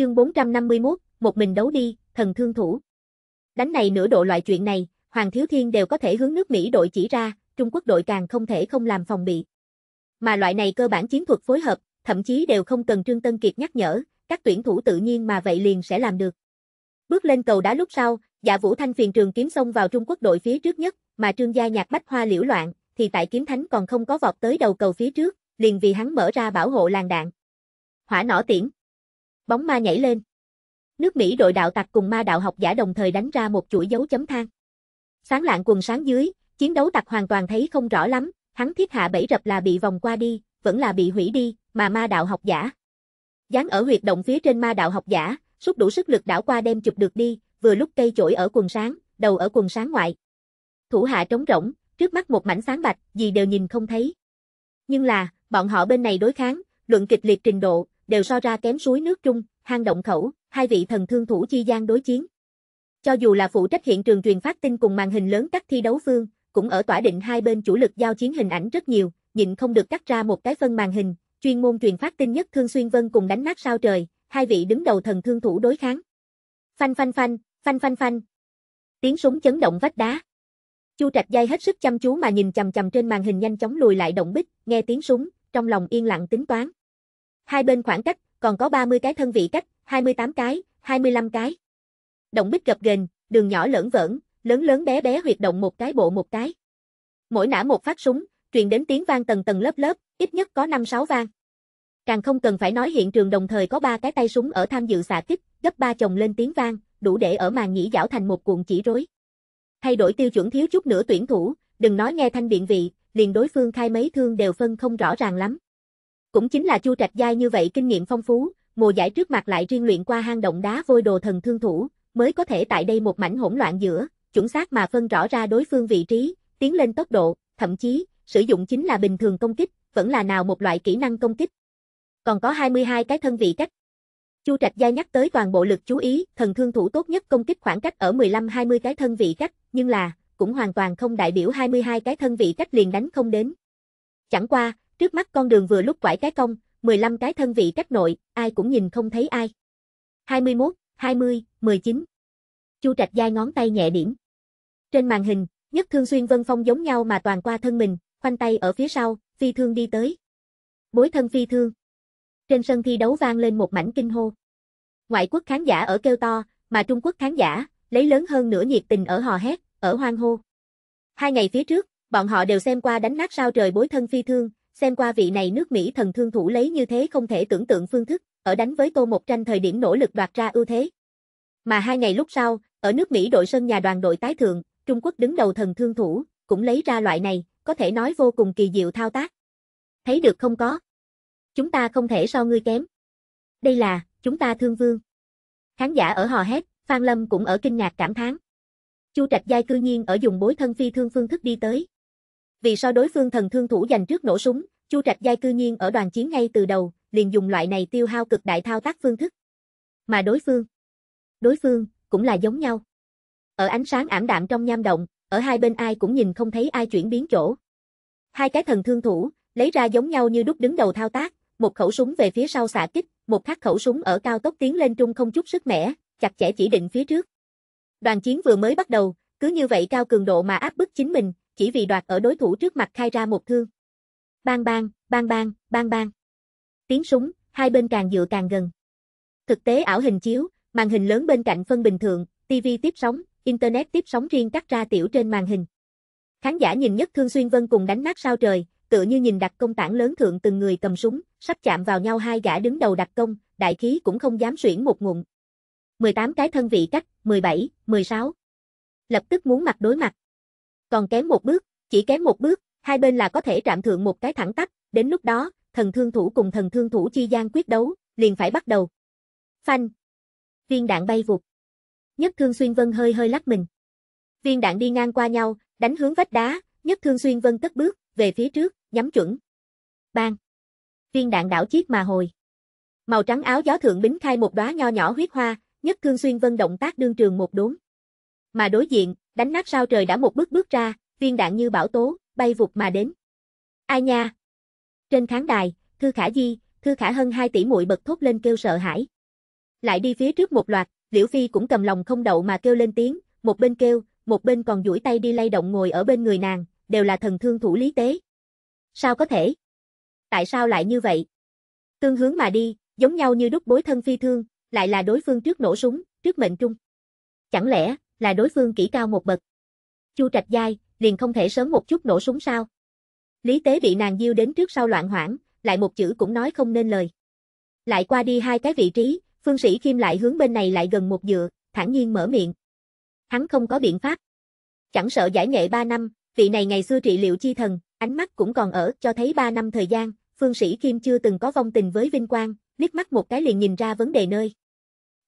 chương 451, một mình đấu đi, thần thương thủ. Đánh này nửa độ loại chuyện này, Hoàng Thiếu Thiên đều có thể hướng nước Mỹ đội chỉ ra, Trung Quốc đội càng không thể không làm phòng bị. Mà loại này cơ bản chiến thuật phối hợp, thậm chí đều không cần Trương Tân Kiệt nhắc nhở, các tuyển thủ tự nhiên mà vậy liền sẽ làm được. Bước lên cầu đá lúc sau, Dạ Vũ Thanh phiền trường kiếm xông vào Trung Quốc đội phía trước nhất, mà Trương Gia Nhạc bách hoa liễu loạn, thì tại kiếm thánh còn không có vọt tới đầu cầu phía trước, liền vì hắn mở ra bảo hộ làng đạn. Hỏa nỏ tiễn, bóng ma nhảy lên. Nước Mỹ đội đạo tặc cùng ma đạo học giả đồng thời đánh ra một chuỗi dấu chấm than. Sáng lạng quần sáng dưới, chiến đấu tặc hoàn toàn thấy không rõ lắm, hắn thiết hạ bẫy rập là bị vòng qua đi, vẫn là bị hủy đi, mà ma đạo học giả. Dán ở huyệt động phía trên ma đạo học giả, rút đủ sức lực đảo qua đem chụp được đi, vừa lúc cây chổi ở quần sáng, đầu ở quần sáng ngoại. Thủ hạ trống rỗng, trước mắt một mảnh sáng bạch, gì đều nhìn không thấy. Nhưng là, bọn họ bên này đối kháng, luận kịch liệt trình độ, đều so ra kém suối nước trung, hang động khẩu, hai vị thần thương thủ chi gian đối chiến. Cho dù là phụ trách hiện trường truyền phát tin cùng màn hình lớn các thi đấu phương, cũng ở tỏa định hai bên chủ lực giao chiến hình ảnh rất nhiều, nhịn không được cắt ra một cái phân màn hình, chuyên môn truyền phát tin nhất Thương Xuyên Vân cùng đánh nát sao trời, hai vị đứng đầu thần thương thủ đối kháng. Phanh phanh phanh, phanh phanh phanh. Tiếng súng chấn động vách đá. Chu Trạch dây hết sức chăm chú mà nhìn chằm chằm trên màn hình nhanh chóng lùi lại động bích, nghe tiếng súng, trong lòng yên lặng tính toán hai bên khoảng cách, còn có 30 cái thân vị cách, 28 cái, 25 cái. Động bích gập ghềnh, đường nhỏ lẫn vởn, lớn lớn bé bé huyệt động một cái bộ một cái. Mỗi nã một phát súng, truyền đến tiếng vang tầng tầng lớp lớp, ít nhất có 5-6 vang. Càng không cần phải nói hiện trường đồng thời có ba cái tay súng ở tham dự xạ kích, gấp ba chồng lên tiếng vang, đủ để ở màn nhĩ giảo thành một cuộn chỉ rối. Thay đổi tiêu chuẩn thiếu chút nữa tuyển thủ, đừng nói nghe thanh biện vị, liền đối phương khai mấy thương đều phân không rõ ràng lắm. Cũng chính là Chu Trạch Giai như vậy kinh nghiệm phong phú, mùa giải trước mặt lại riêng luyện qua hang động đá vôi đồ thần thương thủ, mới có thể tại đây một mảnh hỗn loạn giữa, chuẩn xác mà phân rõ ra đối phương vị trí, tiến lên tốc độ, thậm chí, sử dụng chính là bình thường công kích, vẫn là nào một loại kỹ năng công kích. Còn có 22 cái thân vị cách. Chu Trạch Gia nhắc tới toàn bộ lực chú ý, thần thương thủ tốt nhất công kích khoảng cách ở 15-20 cái thân vị cách, nhưng là, cũng hoàn toàn không đại biểu 22 cái thân vị cách liền đánh không đến. Chẳng qua, Trước mắt con đường vừa lúc quải cái công, 15 cái thân vị cách nội, ai cũng nhìn không thấy ai. 21, 20, 19. Chu Trạch Giai ngón tay nhẹ điểm. Trên màn hình, nhất thương xuyên vân phong giống nhau mà toàn qua thân mình, khoanh tay ở phía sau, phi thương đi tới. Bối thân phi thương. Trên sân thi đấu vang lên một mảnh kinh hô. Ngoại quốc khán giả ở kêu to, mà Trung Quốc khán giả, lấy lớn hơn nửa nhiệt tình ở hò hét, ở hoang hô. Hai ngày phía trước, bọn họ đều xem qua đánh nát sao trời bối thân phi thương, xem qua vị này nước Mỹ thần thương thủ lấy như thế không thể tưởng tượng phương thức, ở đánh với Tô Một Tranh thời điểm nỗ lực đoạt ra ưu thế. Mà hai ngày lúc sau, ở nước Mỹ đội sân nhà đoàn đội tái thượng, Trung Quốc đứng đầu thần thương thủ, cũng lấy ra loại này, có thể nói vô cùng kỳ diệu thao tác. Thấy được không có? Chúng ta không thể so ngươi kém. Đây là, chúng ta thương vương. Khán giả ở hò hét, Phan Lâm cũng ở kinh ngạc cảm thán. Chu Trạch Giai cư nhiên ở dùng bối thân phi thương phương thức đi tới, vì so đối phương thần thương thủ dành trước nổ súng, Chu Trạch Giai cư nhiên ở đoàn chiến ngay từ đầu, liền dùng loại này tiêu hao cực đại thao tác phương thức. Mà đối phương, đối phương cũng là giống nhau. Ở ánh sáng ảm đạm trong nham động, ở hai bên ai cũng nhìn không thấy ai chuyển biến chỗ. Hai cái thần thương thủ, lấy ra giống nhau như đúc đứng đầu thao tác, một khẩu súng về phía sau xạ kích, một khác khẩu súng ở cao tốc tiến lên trung không chút sức mẻ, chặt chẽ chỉ định phía trước. Đoàn chiến vừa mới bắt đầu, cứ như vậy cao cường độ mà áp bức chính mình, chỉ vì đoạt ở đối thủ trước mặt khai ra một thương. Bang bang, bang bang, bang bang. Tiếng súng, hai bên càng dựa càng gần. Thực tế ảo hình chiếu, màn hình lớn bên cạnh phân bình thường, TV tiếp sóng, Internet tiếp sóng riêng cắt ra tiểu trên màn hình. Khán giả nhìn nhất thương xuyên vân cùng đánh nát sao trời, tựa như nhìn đặc công tảng lớn thượng từng người cầm súng, sắp chạm vào nhau hai gã đứng đầu đặc công, đại khí cũng không dám xuyển một ngụm. 18 cái thân vị cách, 17, 16. Lập tức muốn mặt đối mặt. Còn kém một bước, chỉ kém một bước, hai bên là có thể trạm thượng một cái thẳng tắp, đến lúc đó, thần thương thủ cùng thần thương thủ chi gian quyết đấu, liền phải bắt đầu. Phanh. Viên đạn bay vụt. Nhất Thương Xuyên Vân hơi hơi lắc mình. Viên đạn đi ngang qua nhau, đánh hướng vách đá, Nhất Thương Xuyên Vân cất bước, về phía trước, nhắm chuẩn. Bang. Viên đạn đảo chiếc mà hồi. Màu trắng áo gió thượng bính khai một đóa nho nhỏ huyết hoa, Nhất Thương Xuyên Vân động tác đương trường một đốn. Mà đối diện, đánh nát sao trời đã một bước bước ra, viên đạn như bão tố, bay vụt mà đến. Ai nha? Trên khán đài, Thư Khả Di, Thư Khả Hân hai tỷ muội bật thốt lên kêu sợ hãi. Lại đi phía trước một loạt, Liễu Phi cũng cầm lòng không đậu mà kêu lên tiếng, một bên kêu, một bên còn duỗi tay đi lay động ngồi ở bên người nàng, đều là thần thương thủ lý tế. Sao có thể? Tại sao lại như vậy? Tương hướng mà đi, giống nhau như đúc bối thân phi thương, lại là đối phương trước nổ súng, trước mệnh trung. Chẳng lẽ, là đối phương kỹ cao một bậc. Chu Trạch Giai, liền không thể sớm một chút nổ súng sao. Lý Tế bị nàng diêu đến trước sau loạn hoảng, lại một chữ cũng nói không nên lời. Lại qua đi hai cái vị trí, phương sĩ Kim lại hướng bên này lại gần một dựa, thản nhiên mở miệng. Hắn không có biện pháp. Chẳng sợ giải nghệ ba năm, vị này ngày xưa trị liệu chi thần, ánh mắt cũng còn ở, cho thấy ba năm thời gian, phương sĩ Kim chưa từng có vong tình với Vinh Quang, liếc mắt một cái liền nhìn ra vấn đề nơi.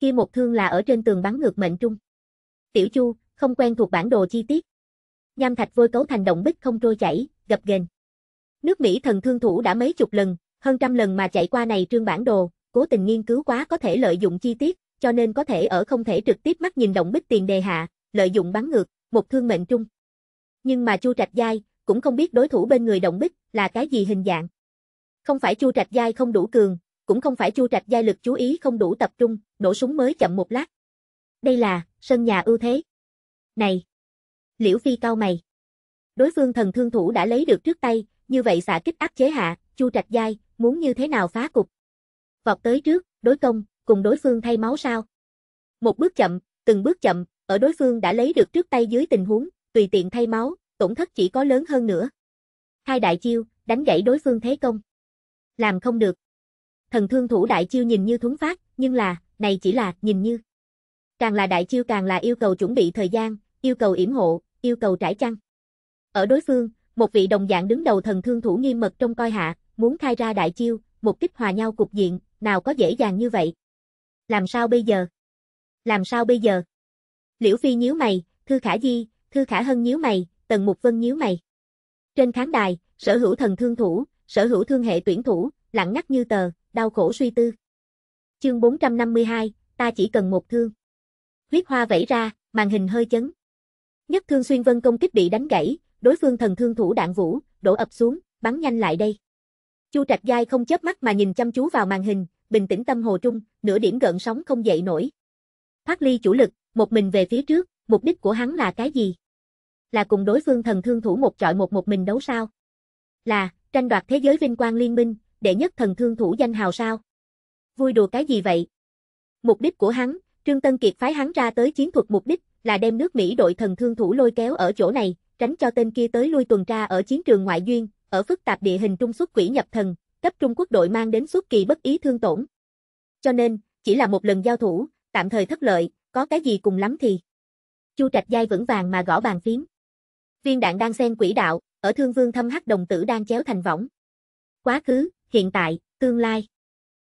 Kia một thương là ở trên tường bắn ngược mệnh trung. Tiểu Chu, không quen thuộc bản đồ chi tiết. Nham thạch vôi cấu thành động bích không trôi chảy, gập ghềnh. Nước Mỹ thần thương thủ đã mấy chục lần, hơn trăm lần mà chạy qua này trương bản đồ, cố tình nghiên cứu quá có thể lợi dụng chi tiết, cho nên có thể ở không thể trực tiếp mắt nhìn động bích tiền đề hạ, lợi dụng bắn ngược, một thương mệnh trung. Nhưng mà Chu Trạch Giai, cũng không biết đối thủ bên người động bích là cái gì hình dạng. Không phải Chu Trạch Giai không đủ cường, cũng không phải Chu Trạch Giai lực chú ý không đủ tập trung, nổ súng mới chậm một lát. Đây là, sân nhà ưu thế. Này! Liễu Phi cao mày. Đối phương thần thương thủ đã lấy được trước tay, như vậy xả kích áp chế hạ, Chu Trạch Giai, muốn như thế nào phá cục. Vọt tới trước, đối công, cùng đối phương thay máu sao. Một bước chậm, từng bước chậm, ở đối phương đã lấy được trước tay dưới tình huống, tùy tiện thay máu, tổn thất chỉ có lớn hơn nữa. Hai đại chiêu, đánh gãy đối phương thế công. Làm không được. Thần thương thủ đại chiêu nhìn như thuấn phát, nhưng là, này chỉ là, nhìn như. Càng là đại chiêu càng là yêu cầu chuẩn bị thời gian, yêu cầu yểm hộ, yêu cầu trải chăn. Ở đối phương, một vị đồng dạng đứng đầu thần thương thủ nghiêm mật trong coi hạ, muốn khai ra đại chiêu, một kích hòa nhau cục diện, nào có dễ dàng như vậy. Làm sao bây giờ? Làm sao bây giờ? Liễu Phi nhíu mày, Thư Khả Di, Thư Khả Hân nhíu mày, Tần Mục Vân nhíu mày. Trên khán đài, sở hữu thần thương thủ, sở hữu thương hệ tuyển thủ, lặng ngắt như tờ, đau khổ suy tư. Chương 452, ta chỉ cần một thương huyết hoa vẫy ra, màn hình hơi chấn. Nhất Thương Xuyên Vân công kích bị đánh gãy, đối phương thần thương thủ đạn vũ, đổ ập xuống, bắn nhanh lại đây. Chu Trạch Giai không chớp mắt mà nhìn chăm chú vào màn hình, bình tĩnh tâm hồ trung, nửa điểm gợn sóng không dậy nổi. Thoát ly chủ lực, một mình về phía trước, mục đích của hắn là cái gì? Là cùng đối phương thần thương thủ một trọi một một mình đấu sao? Là, tranh đoạt thế giới vinh quang liên minh, đệ nhất thần thương thủ danh hào sao? Vui đùa cái gì vậy? Mục đích của hắn Trương Tân Kiệt phái hắn ra tới chiến thuật mục đích là đem nước Mỹ đội thần thương thủ lôi kéo ở chỗ này, tránh cho tên kia tới lui tuần tra ở chiến trường ngoại duyên, ở phức tạp địa hình trung xuất quỷ nhập thần, cấp Trung Quốc đội mang đến suốt kỳ bất ý thương tổn. Cho nên, chỉ là một lần giao thủ, tạm thời thất lợi, có cái gì cùng lắm thì. Chu Trạch Giai vững vàng mà gõ bàn phím. Viên đạn đang xen quỷ đạo, ở Thương Vương thâm hắc đồng tử đang chéo thành võng. Quá khứ, hiện tại, tương lai.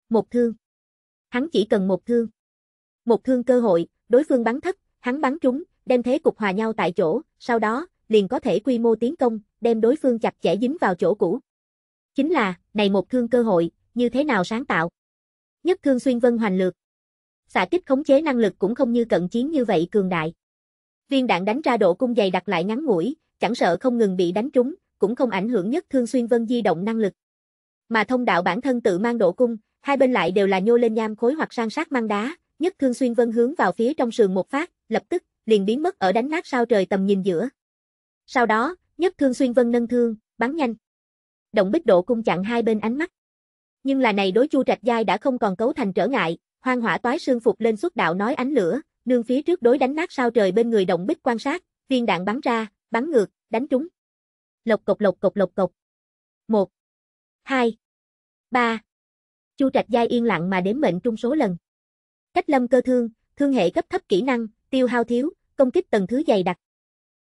Một thương. Hắn chỉ cần một thương. Một thương cơ hội, đối phương bắn thất, hắn bắn trúng, đem thế cục hòa nhau tại chỗ, sau đó, liền có thể quy mô tiến công, đem đối phương chặt chẽ dính vào chỗ cũ. Chính là, này một thương cơ hội, như thế nào sáng tạo. Nhất thương xuyên vân hoành lược. Xạ kích khống chế năng lực cũng không như cận chiến như vậy cường đại. Viên đạn đánh ra độ cung dày đặt lại ngắn mũi chẳng sợ không ngừng bị đánh trúng, cũng không ảnh hưởng nhất thương xuyên vân di động năng lực. Mà thông đạo bản thân tự mang độ cung, hai bên lại đều là nhô lên nham khối hoặc sang sát mang đá, nhất thương xuyên vân hướng vào phía trong sườn một phát, lập tức, liền biến mất ở đánh nát sao trời tầm nhìn giữa. Sau đó, nhất thương xuyên vân nâng thương, bắn nhanh. Động bích độ cung chặn hai bên ánh mắt. Nhưng là này đối chu trạch giai đã không còn cấu thành trở ngại, hoang hỏa toái sương phục lên xuất đạo nói ánh lửa, nương phía trước đối đánh nát sao trời bên người động bích quan sát, viên đạn bắn ra, bắn ngược, đánh trúng. Lộc cộc lộc cộc lộc cộc. một hai ba Chu Trạch Giai yên lặng mà đếm mệnh trung số lần. Cách lâm cơ thương, thương hệ cấp thấp kỹ năng, tiêu hao thiếu, công kích tầng thứ dày đặc.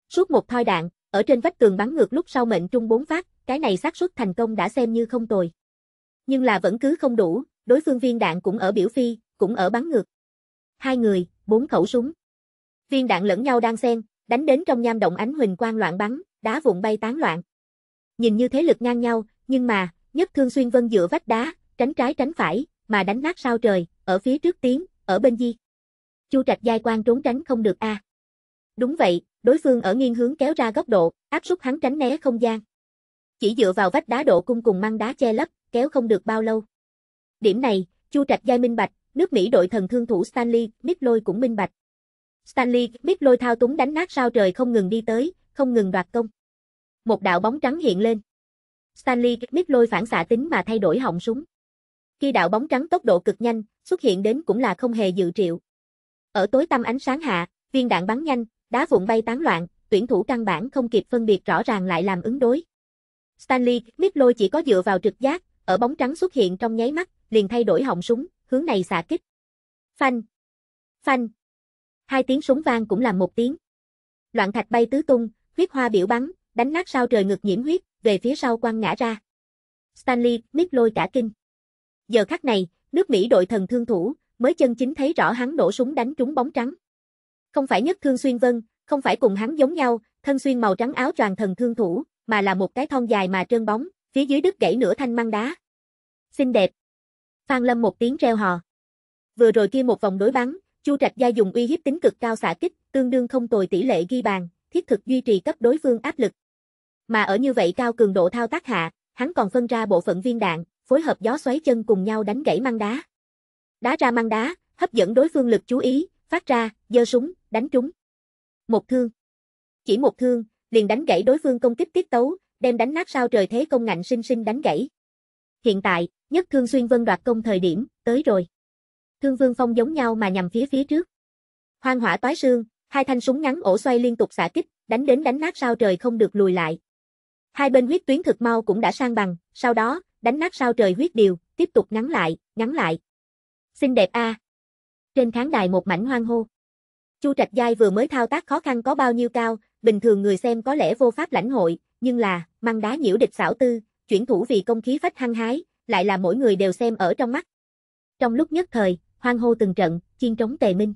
Suốt một thoi đạn, ở trên vách tường bắn ngược lúc sau mệnh trung bốn phát, cái này xác suất thành công đã xem như không tồi. Nhưng là vẫn cứ không đủ, đối phương viên đạn cũng ở biểu phi, cũng ở bắn ngược. Hai người, bốn khẩu súng. Viên đạn lẫn nhau đang xen, đánh đến trong nham động ánh huỳnh quang loạn bắn, đá vụn bay tán loạn. Nhìn như thế lực ngang nhau, nhưng mà, nhất thương xuyên vân dựa vách đá, tránh trái tránh phải, mà đánh nát sao trời, ở phía trước tiếng ở bên Di. Chu Trạch Giai Quan trốn tránh không được a. À. Đúng vậy, đối phương ở nghiêng hướng kéo ra góc độ, áp suất hắn tránh né không gian. Chỉ dựa vào vách đá độ cung cùng mang đá che lấp, kéo không được bao lâu. Điểm này, Chu Trạch Giai minh bạch, nước Mỹ đội thần thương thủ Stanley, Mít Lôi cũng minh bạch. Stanley, Mít Lôi thao túng đánh nát sao trời không ngừng đi tới, không ngừng đoạt công. Một đạo bóng trắng hiện lên. Stanley, Mít Lôi phản xạ tính mà thay đổi họng súng. Khi đạo bóng trắng tốc độ cực nhanh, xuất hiện đến cũng là không hề dự triệu. Ở tối tăm ánh sáng hạ, viên đạn bắn nhanh, đá vụn bay tán loạn, tuyển thủ căn bản không kịp phân biệt rõ ràng lại làm ứng đối. Stanley, biết chỉ có dựa vào trực giác, ở bóng trắng xuất hiện trong nháy mắt, liền thay đổi họng súng, hướng này xạ kích. Phanh! Phanh! Hai tiếng súng vang cũng làm một tiếng. Loạn thạch bay tứ tung, huyết hoa biểu bắn, đánh nát sao trời ngực nhiễm huyết, về phía sau quăng ngã ra. Stanley, biết cả kinh. Giờ khắc này, nước Mỹ đội thần thương thủ, mới chân chính thấy rõ hắn nổ súng đánh trúng bóng trắng. Không phải nhất thương xuyên vân, không phải cùng hắn giống nhau, thân xuyên màu trắng áo choàng thần thương thủ, mà là một cái thon dài mà trơn bóng, phía dưới đứt gãy nửa thanh mang đá. Xinh đẹp. Phan Lâm một tiếng reo hò. Vừa rồi kia một vòng đối bắn, Chu Trạch Gia dùng uy hiếp tính cực cao xạ kích, tương đương không tồi tỷ lệ ghi bàn, thiết thực duy trì cấp đối phương áp lực. Mà ở như vậy cao cường độ thao tác hạ, hắn còn phân ra bộ phận viên đạn, phối hợp gió xoáy chân cùng nhau đánh gãy mang đá. Đá ra mang đá, hấp dẫn đối phương lực chú ý, phát ra, giơ súng, đánh trúng. Một thương. Chỉ một thương, liền đánh gãy đối phương công kích tiết tấu, đem đánh nát sao trời thế công ngạnh sinh sinh đánh gãy. Hiện tại, nhất thương xuyên vân đoạt công thời điểm, tới rồi. Thương vương phong giống nhau mà nhằm phía phía trước. Hoang hỏa toái sương, hai thanh súng ngắn ổ xoay liên tục xả kích, đánh đến đánh nát sao trời không được lùi lại. Hai bên huyết tuyến thực mau cũng đã sang bằng, sau đó, đánh nát sao trời huyết điều, tiếp tục ngắn lại, ngắn lại. Xinh đẹp a. Trên khán đài một mảnh hoang hô. Chu Trạch Giai vừa mới thao tác khó khăn có bao nhiêu cao, bình thường người xem có lẽ vô pháp lãnh hội, nhưng là, măng đá nhiễu địch xảo tư, chuyển thủ vì công khí phách hăng hái, lại là mỗi người đều xem ở trong mắt. Trong lúc nhất thời, hoang hô từng trận, chiên trống tề minh.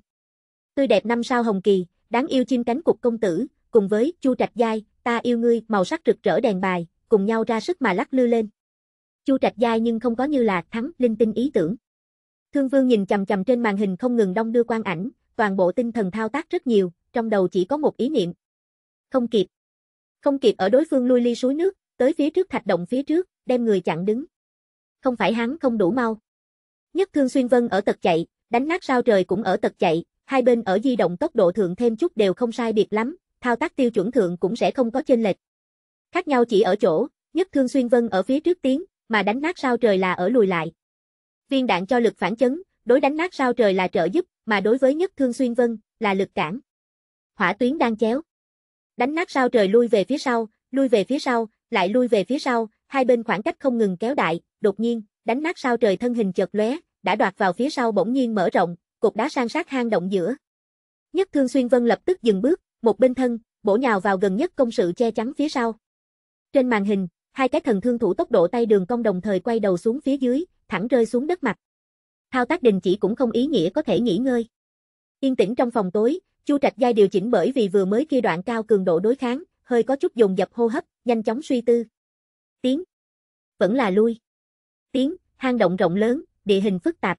Tươi đẹp năm sao hồng kỳ, đáng yêu chim cánh cục công tử, cùng với Chu Trạch Giai, ta yêu ngươi, màu sắc rực rỡ đèn bài, cùng nhau ra sức mà lắc lư lên. Chu Trạch Giai nhưng không có như là thắng linh tinh ý tưởng. Thương Vương nhìn chầm chầm trên màn hình không ngừng đông đưa quan ảnh, toàn bộ tinh thần thao tác rất nhiều, trong đầu chỉ có một ý niệm. Không kịp. Không kịp ở đối phương lui ly suối nước, tới phía trước thạch động phía trước, đem người chặn đứng. Không phải hắn không đủ mau. Nhất Thương Xuyên Vân ở tật chạy, đánh nát sao trời cũng ở tật chạy, hai bên ở di động tốc độ thượng thêm chút đều không sai biệt lắm, thao tác tiêu chuẩn thượng cũng sẽ không có chênh lệch. Khác nhau chỉ ở chỗ, Nhất Thương Xuyên Vân ở phía trước tiến, mà đánh nát sao trời là ở lùi lại. Viên đạn cho lực phản chấn, đối đánh nát sao trời là trợ giúp, mà đối với nhất thương xuyên vân, là lực cản. Hỏa tuyến đang chéo. Đánh nát sao trời lui về phía sau, lui về phía sau, lại lui về phía sau, hai bên khoảng cách không ngừng kéo đại, đột nhiên, đánh nát sao trời thân hình chợt lóe, đã đoạt vào phía sau bỗng nhiên mở rộng, cục đá san sát hang động giữa. Nhất Thương Xuyên Vân lập tức dừng bước, một bên thân, bổ nhào vào gần nhất công sự che chắn phía sau. Trên màn hình, Hai cái thần thương thủ tốc độ tay đường cong đồng thời quay đầu xuống phía dưới, thẳng rơi xuống đất mặt. Thao tác đình chỉ cũng không ý nghĩa có thể nghỉ ngơi. Yên tĩnh trong phòng tối, Chu Trạch Giai điều chỉnh bởi vì vừa mới kia đoạn cao cường độ đối kháng, hơi có chút dùng dập hô hấp, nhanh chóng suy tư. Tiếng. Vẫn là lui. Tiếng, hang động rộng lớn, địa hình phức tạp.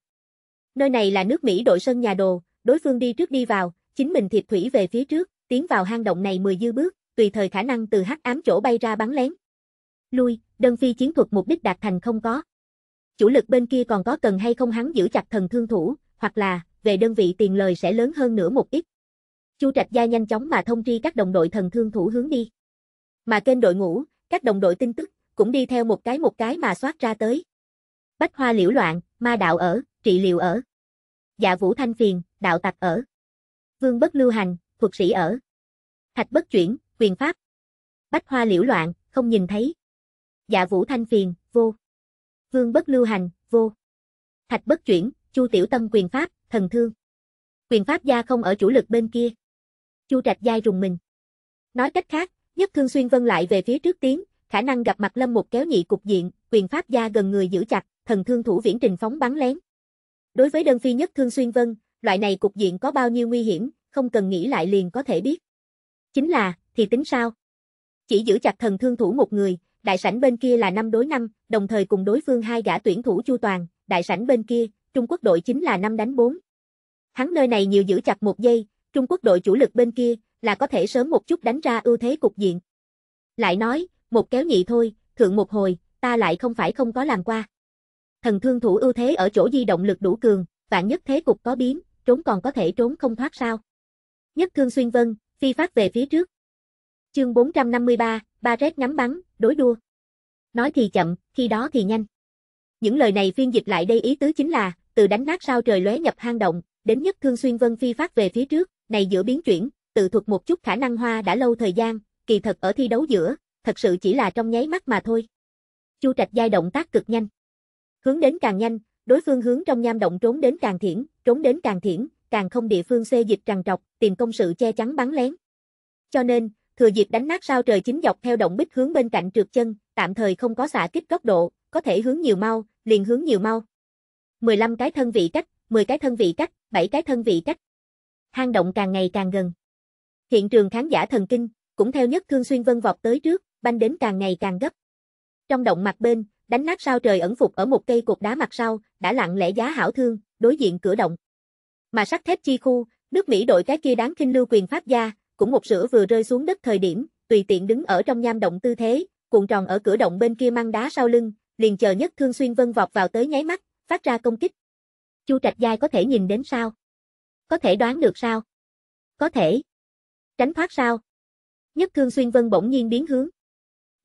Nơi này là nước Mỹ đội sân nhà đồ, đối phương đi trước đi vào, chính mình thiệp thủy về phía trước, tiến vào hang động này mười dư bước, tùy thời khả năng từ hắc ám chỗ bay ra bắn lén lui, đơn phi chiến thuật mục đích đạt thành không có. Chủ lực bên kia còn có cần hay không hắn giữ chặt thần thương thủ, hoặc là, về đơn vị tiền lời sẽ lớn hơn nữa một ít. Chu Trạch Gia nhanh chóng mà thông tri các đồng đội thần thương thủ hướng đi. Mà kênh đội ngũ, các đồng đội tin tức, cũng đi theo một cái một cái mà soát ra tới. Bách hoa liễu loạn, ma đạo ở, trị liệu ở. Dạ vũ thanh phiền, đạo tặc ở. Vương bất lưu hành, thuật sĩ ở. Thạch bất chuyển, quyền pháp. Bách hoa liễu loạn, không nhìn thấy dạ vũ thanh phiền, vô. Vương bất lưu hành, vô. Thạch bất chuyển, chu tiểu tâm quyền pháp, thần thương. Quyền pháp gia không ở chủ lực bên kia. Chu trạch giai rùng mình. Nói cách khác, nhất thương xuyên vân lại về phía trước tiến, khả năng gặp mặt lâm một kéo nhị cục diện, quyền pháp gia gần người giữ chặt, thần thương thủ viễn trình phóng bắn lén. Đối với đơn phi nhất thương xuyên vân, loại này cục diện có bao nhiêu nguy hiểm, không cần nghĩ lại liền có thể biết. Chính là, thì tính sao? Chỉ giữ chặt thần thương thủ một người, đại sảnh bên kia là năm đối năm, đồng thời cùng đối phương hai gã tuyển thủ chu toàn, đại sảnh bên kia, Trung Quốc đội chính là năm đánh 4. Hắn nơi này nhiều giữ chặt một giây, Trung Quốc đội chủ lực bên kia là có thể sớm một chút đánh ra ưu thế cục diện. Lại nói, một kéo nhị thôi, thượng một hồi, ta lại không phải không có làm qua. Thần thương thủ ưu thế ở chỗ di động lực đủ cường, vạn nhất thế cục có biến, trốn còn có thể trốn không thoát sao. Nhất thương xuyên vân, phi phát về phía trước. Chương 453, Barret ngắm bắn, đối đua. Nói thì chậm, khi đó thì nhanh. Những lời này phiên dịch lại đây ý tứ chính là, từ đánh nát sao trời lóe nhập hang động, đến nhất thương xuyên vân phi phát về phía trước, này giữa biến chuyển, tự thuật một chút khả năng hoa đã lâu thời gian, kỳ thật ở thi đấu giữa, thật sự chỉ là trong nháy mắt mà thôi. Chu Trạch giai động tác cực nhanh. Hướng đến càng nhanh, đối phương hướng trong nham động trốn đến càng thiển, trốn đến càng thiển, càng không địa phương xê dịch trằn trọc, tìm công sự che chắn bắn lén. Cho nên, thừa dịp đánh nát sao trời chính dọc theo động bích hướng bên cạnh trượt chân, tạm thời không có xạ kích góc độ, có thể hướng nhiều mau, liền hướng nhiều mau. 15 cái thân vị cách, 10 cái thân vị cách, 7 cái thân vị cách. Hang động càng ngày càng gần. Hiện trường khán giả thần kinh, cũng theo nhất thương xuyên vân vọt tới trước, banh đến càng ngày càng gấp. Trong động mặt bên, đánh nát sao trời ẩn phục ở một cây cột đá mặt sau, đã lặng lẽ giá hảo thương, đối diện cửa động. Mà sắt thép chi khu, nước Mỹ đội cái kia đáng kinh lưu quyền pháp gia, cũng một sữa vừa rơi xuống đất thời điểm, tùy tiện đứng ở trong nham động tư thế, cuộn tròn ở cửa động bên kia mang đá sau lưng, liền chờ nhất thương xuyên vân vọt vào tới nháy mắt, phát ra công kích. Chu Trạch Giai có thể nhìn đến sao? Có thể đoán được sao? Có thể. Tránh thoát sao? Nhất thương xuyên vân bỗng nhiên biến hướng.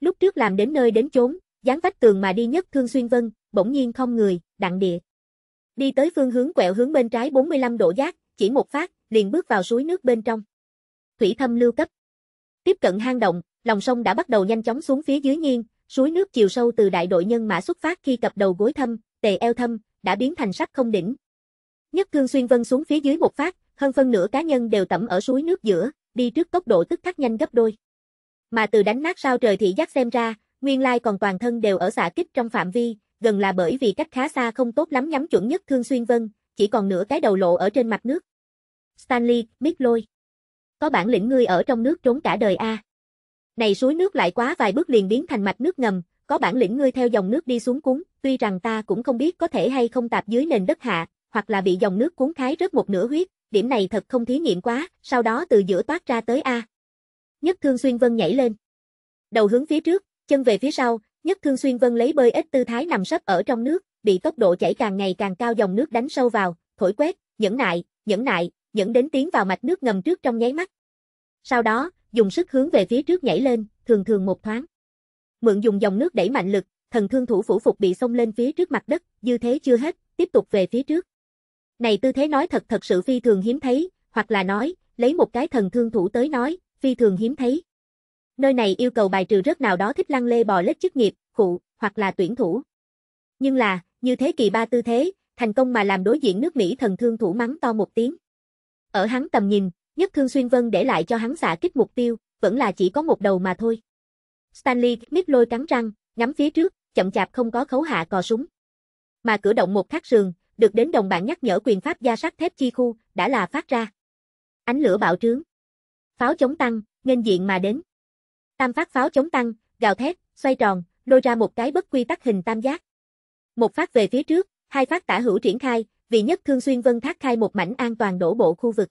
Lúc trước làm đến nơi đến chốn, dán vách tường mà đi nhất thương xuyên vân, bỗng nhiên không người, đặng địa. Đi tới phương hướng quẹo hướng bên trái 45 độ giác, chỉ một phát, liền bước vào suối nước bên trong thủy thâm lưu cấp. Tiếp cận hang động, lòng sông đã bắt đầu nhanh chóng xuống phía dưới nhiên, suối nước chiều sâu từ đại đội nhân mã xuất phát khi cập đầu gối thâm, tề eo thâm, đã biến thành sắc không đỉnh. Nhất thương xuyên vân xuống phía dưới một phát, hơn phân nửa cá nhân đều tẩm ở suối nước giữa, đi trước tốc độ tức khắc nhanh gấp đôi. Mà từ đánh nát sao trời thị giác xem ra, nguyên lai còn toàn thân đều ở xạ kích trong phạm vi, gần là bởi vì cách khá xa không tốt lắm nhắm chuẩn nhất thương xuyên vân, chỉ còn nửa cái đầu lộ ở trên mặt nước. Stanley, Mít Lôi có bản lĩnh ngươi ở trong nước trốn cả đời a. À. Này suối nước lại quá vài bước liền biến thành mạch nước ngầm, có bản lĩnh ngươi theo dòng nước đi xuống cuốn, tuy rằng ta cũng không biết có thể hay không tạp dưới nền đất hạ, hoặc là bị dòng nước cuốn khái rớt một nửa huyết, điểm này thật không thí nghiệm quá, sau đó từ giữa toát ra tới A. Nhất Thương Xuyên Vân nhảy lên. Đầu hướng phía trước, chân về phía sau, Nhất Thương Xuyên Vân lấy bơi ít tư thái nằm sấp ở trong nước, bị tốc độ chảy càng ngày càng cao dòng nước đánh sâu vào, thổi quét, nhẫn nại, nhẫn nại, dẫn đến tiến vào mạch nước ngầm trước trong nháy mắt. Sau đó, dùng sức hướng về phía trước nhảy lên, thường thường một thoáng. Mượn dùng dòng nước đẩy mạnh lực, thần thương thủ phủ phục bị xông lên phía trước mặt đất, dư thế chưa hết, tiếp tục về phía trước. Này tư thế nói thật thật sự phi thường hiếm thấy, hoặc là nói, lấy một cái thần thương thủ tới nói, phi thường hiếm thấy. Nơi này yêu cầu bài trừ rất nào đó thích lăng lê bò lết chức nghiệp, phụ, hoặc là tuyển thủ. Nhưng là, như thế kỳ ba tư thế, thành công mà làm đối diện nước Mỹ thần thương thủ mắng to một tiếng. Ở hắn tầm nhìn, nhất Thương Xuyên Vân để lại cho hắn xạ kích mục tiêu, vẫn là chỉ có một đầu mà thôi. Stanley mít lôi cắn răng, ngắm phía trước, chậm chạp không có khấu hạ cò súng. Mà cử động một khắc sườn, được đến đồng bạn nhắc nhở quyền pháp gia sát thép chi khu, đã là phát ra. Ánh lửa bạo trướng. Pháo chống tăng, nghênh diện mà đến. Tam phát pháo chống tăng, gào thét, xoay tròn, lôi ra một cái bất quy tắc hình tam giác. Một phát về phía trước, hai phát tả hữu triển khai, vì nhất thương xuyên vân thác khai một mảnh an toàn đổ bộ khu vực.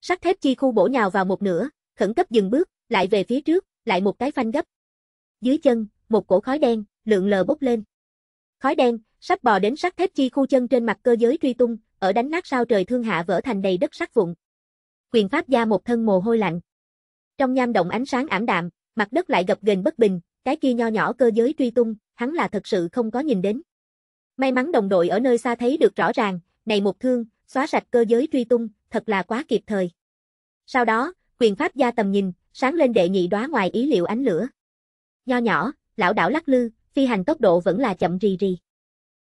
Sắt thép chi khu bổ nhào vào một nửa, khẩn cấp dừng bước, lại về phía trước, lại một cái phanh gấp. Dưới chân, một cổ khói đen, lượng lờ bốc lên. Khói đen, sắp bò đến sắt thép chi khu chân trên mặt cơ giới truy tung, ở đánh nát sao trời thương hạ vỡ thành đầy đất sắt vụn. Quyền pháp gia một thân mồ hôi lạnh. Trong nham động ánh sáng ảm đạm, mặt đất lại gập ghềnh bất bình, cái kia nho nhỏ cơ giới truy tung, hắn là thật sự không có nhìn đến. May mắn đồng đội ở nơi xa thấy được rõ ràng, này một thương, xóa sạch cơ giới truy tung, thật là quá kịp thời. Sau đó, quyền pháp gia tầm nhìn, sáng lên đệ nhị đóa ngoài ý liệu ánh lửa. Nho nhỏ, lão đảo lắc lư, phi hành tốc độ vẫn là chậm rì rì.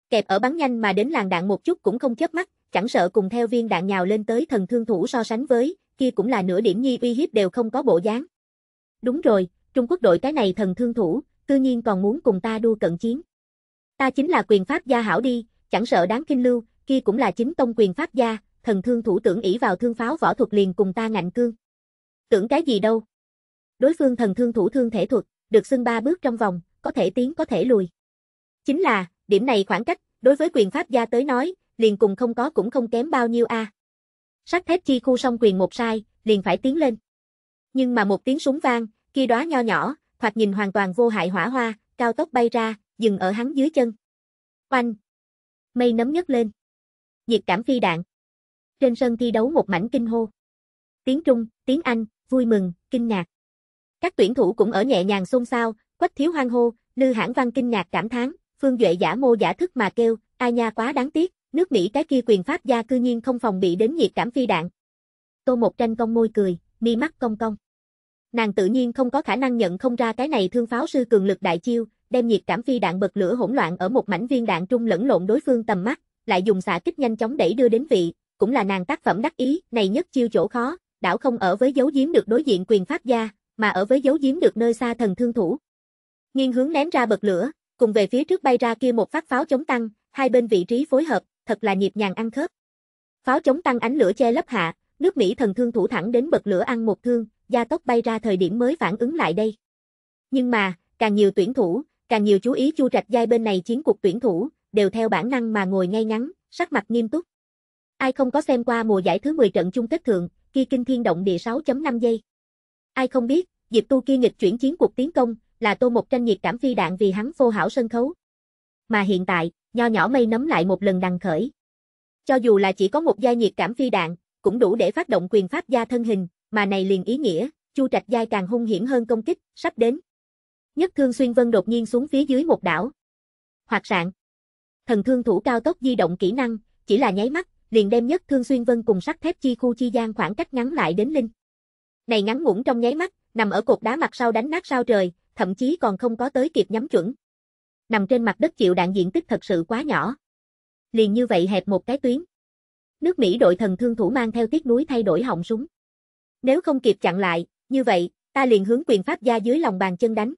Kẹp ở bắn nhanh mà đến làng đạn một chút cũng không chớp mắt, chẳng sợ cùng theo viên đạn nhào lên tới thần thương thủ so sánh với, kia cũng là nửa điểm nhi uy hiếp đều không có bộ dáng. Đúng rồi, Trung Quốc đội cái này thần thương thủ, tự nhiên còn muốn cùng ta đua cận chiến. Ta chính là quyền pháp gia hảo đi, chẳng sợ đáng kinh lưu, kia cũng là chính tông quyền pháp gia, thần thương thủ tưởng ỷ vào thương pháo võ thuật liền cùng ta ngạnh cương. Tưởng cái gì đâu? Đối phương thần thương thủ thương thể thuật, được xưng ba bước trong vòng, có thể tiến có thể lùi. Chính là, điểm này khoảng cách, đối với quyền pháp gia tới nói, liền cùng không có cũng không kém bao nhiêu a. À. Sắt thép chi khu song quyền một sai, liền phải tiến lên. Nhưng mà một tiếng súng vang, kia đóa nho nhỏ, thoạt nhìn hoàn toàn vô hại hỏa hoa, cao tốc bay ra, dừng ở hắn dưới chân. Oanh! Mây nấm nhấc lên. Diệt cảm phi đạn. Trên sân thi đấu một mảnh kinh hô. Tiếng Trung, tiếng Anh, vui mừng, kinh ngạc. Các tuyển thủ cũng ở nhẹ nhàng xôn xao, quách thiếu hoang hô, lư hãng văn kinh ngạc cảm thán, phương duệ giả mô giả thức mà kêu, ai nha quá đáng tiếc, nước Mỹ cái kia quyền pháp gia cư nhiên không phòng bị đến nhiệt cảm phi đạn. Tô một tranh cong môi cười, mi mắt cong cong. Nàng tự nhiên không có khả năng nhận không ra cái này thương pháo sư cường lực đại chiêu, đem nhiệt cảm phi đạn bật lửa hỗn loạn ở một mảnh viên đạn trung lẫn lộn đối phương tầm mắt, lại dùng xạ kích nhanh chóng đẩy đưa đến vị, cũng là nàng tác phẩm đắc ý, này nhất chiêu chỗ khó, đảo không ở với dấu giếm được đối diện quyền phát gia, mà ở với dấu giếm được nơi xa thần thương thủ. Nghiên hướng ném ra bật lửa, cùng về phía trước bay ra kia một phát pháo chống tăng, hai bên vị trí phối hợp, thật là nhịp nhàng ăn khớp. Pháo chống tăng ánh lửa che lấp hạ, nước Mỹ thần thương thủ thẳng đến bật lửa ăn một thương, gia tốc bay ra thời điểm mới phản ứng lại đây. Nhưng mà, càng nhiều tuyển thủ, Càng nhiều chú ý Chu Trạch Giai bên này chiến cuộc tuyển thủ, đều theo bản năng mà ngồi ngay ngắn, sắc mặt nghiêm túc. Ai không có xem qua mùa giải thứ 10 trận chung kết thượng, kia kinh thiên động địa 6.5 giây. Ai không biết, Diệp Tu kia nghịch chuyển chiến cuộc tiến công, là Tô một tranh nhiệt cảm phi đạn vì hắn phô hảo sân khấu. Mà hiện tại, nho nhỏ mây nấm lại một lần đằng khởi. Cho dù là chỉ có một giai nhiệt cảm phi đạn, cũng đủ để phát động quyền pháp gia thân hình, mà này liền ý nghĩa, Chu Trạch Giai càng hung hiểm hơn công kích, sắp đến nhất thương xuyên vân đột nhiên xuống phía dưới một đảo. Hoạt sạn. Thần thương thủ cao tốc di động kỹ năng, chỉ là nháy mắt, liền đem nhất thương xuyên vân cùng sắt thép chi khu chi gian khoảng cách ngắn lại đến linh. Này ngắn ngủn trong nháy mắt, nằm ở cột đá mặt sau đánh nát sao trời, thậm chí còn không có tới kịp nhắm chuẩn. Nằm trên mặt đất chịu đạn diện tích thật sự quá nhỏ. Liền như vậy hẹp một cái tuyến. Nước Mỹ đội thần thương thủ mang theo tiết núi thay đổi họng súng. Nếu không kịp chặn lại, như vậy, ta liền hướng quyền pháp gia dưới lòng bàn chân đánh.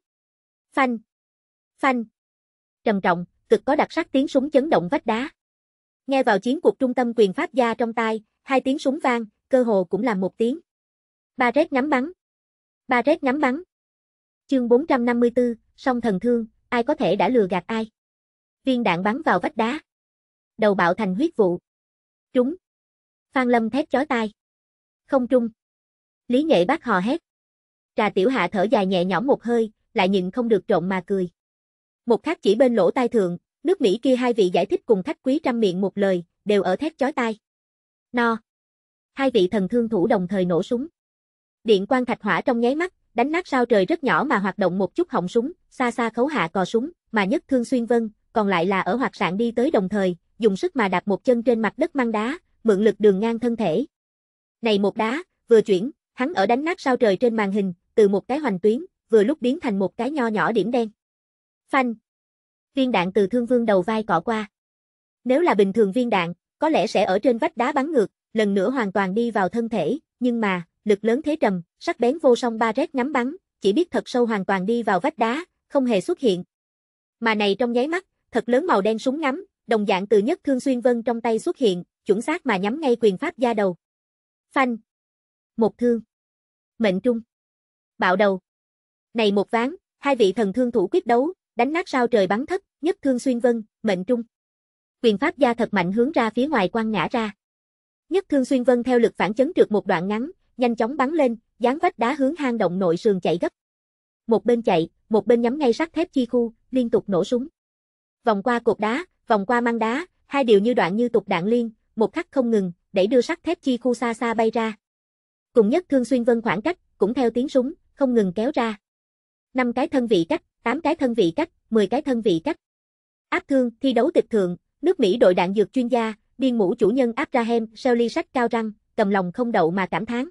Phanh. Phanh. Trầm trọng, cực có đặc sắc tiếng súng chấn động vách đá. Nghe vào chiến cuộc trung tâm quyền pháp gia trong tai, hai tiếng súng vang, cơ hồ cũng là một tiếng. Ba rét ngắm bắn. Ba rét ngắm bắn. Chương 454, song thần thương, ai có thể đã lừa gạt ai. Viên đạn bắn vào vách đá. Đầu bạo thành huyết vụ. Trúng. Phan Lâm thét chói tai. Không trung. Lý Nghệ bác hò hét. Trà Tiểu Hạ thở dài nhẹ nhõm một hơi, lại nhịn không được trộn mà cười. Một khắc chỉ bên lỗ tai thượng, nước Mỹ kia hai vị giải thích cùng khách quý trăm miệng một lời, đều ở thét chói tai. No. Hai vị thần thương thủ đồng thời nổ súng. Điện quang thạch hỏa trong nháy mắt, đánh nát sao trời rất nhỏ mà hoạt động một chút họng súng, xa xa khấu hạ cò súng, mà nhất thương xuyên vân, còn lại là ở hoạt sạn đi tới đồng thời, dùng sức mà đạp một chân trên mặt đất mang đá, mượn lực đường ngang thân thể. Này một đá, vừa chuyển, hắn ở đánh nát sao trời trên màn hình, từ một cái hoành tuyến, vừa lúc biến thành một cái nho nhỏ điểm đen. Phanh. Viên đạn từ thương vương đầu vai cọ qua. Nếu là bình thường viên đạn, có lẽ sẽ ở trên vách đá bắn ngược, lần nữa hoàn toàn đi vào thân thể, nhưng mà, lực lớn thế trầm, sắc bén vô song ba rét ngắm bắn, chỉ biết thật sâu hoàn toàn đi vào vách đá, không hề xuất hiện. Mà này trong nháy mắt, thật lớn màu đen súng ngắm, đồng dạng từ nhất thương xuyên vân trong tay xuất hiện, chuẩn xác mà nhắm ngay quyền pháp gia đầu. Phanh. Một thương. Mệnh trung. Bạo đầu. Này một ván, hai vị thần thương thủ quyết đấu, đánh nát sao trời bắn thất, nhất thương xuyên vân, mệnh trung. Quyền pháp gia thật mạnh hướng ra phía ngoài quăng ngã ra. Nhất thương xuyên vân theo lực phản chấn trượt một đoạn ngắn, nhanh chóng bắn lên, dán vách đá hướng hang động nội sườn chạy gấp. Một bên chạy, một bên nhắm ngay sắt thép chi khu, liên tục nổ súng. Vòng qua cột đá, vòng qua mang đá, hai điều như đoạn như tục đạn liên, một khắc không ngừng, đẩy đưa sắt thép chi khu xa xa bay ra. Cùng nhất thương xuyên vân khoảng cách, cũng theo tiếng súng, không ngừng kéo ra. 5 cái thân vị cắt, 8 cái thân vị cắt, 10 cái thân vị cắt. Áp thương, thi đấu tịch thượng, nước Mỹ đội đạn dược chuyên gia, điên mũ chủ nhân Abraham, Shelly sắc cao răng, cầm lòng không đậu mà cảm thán.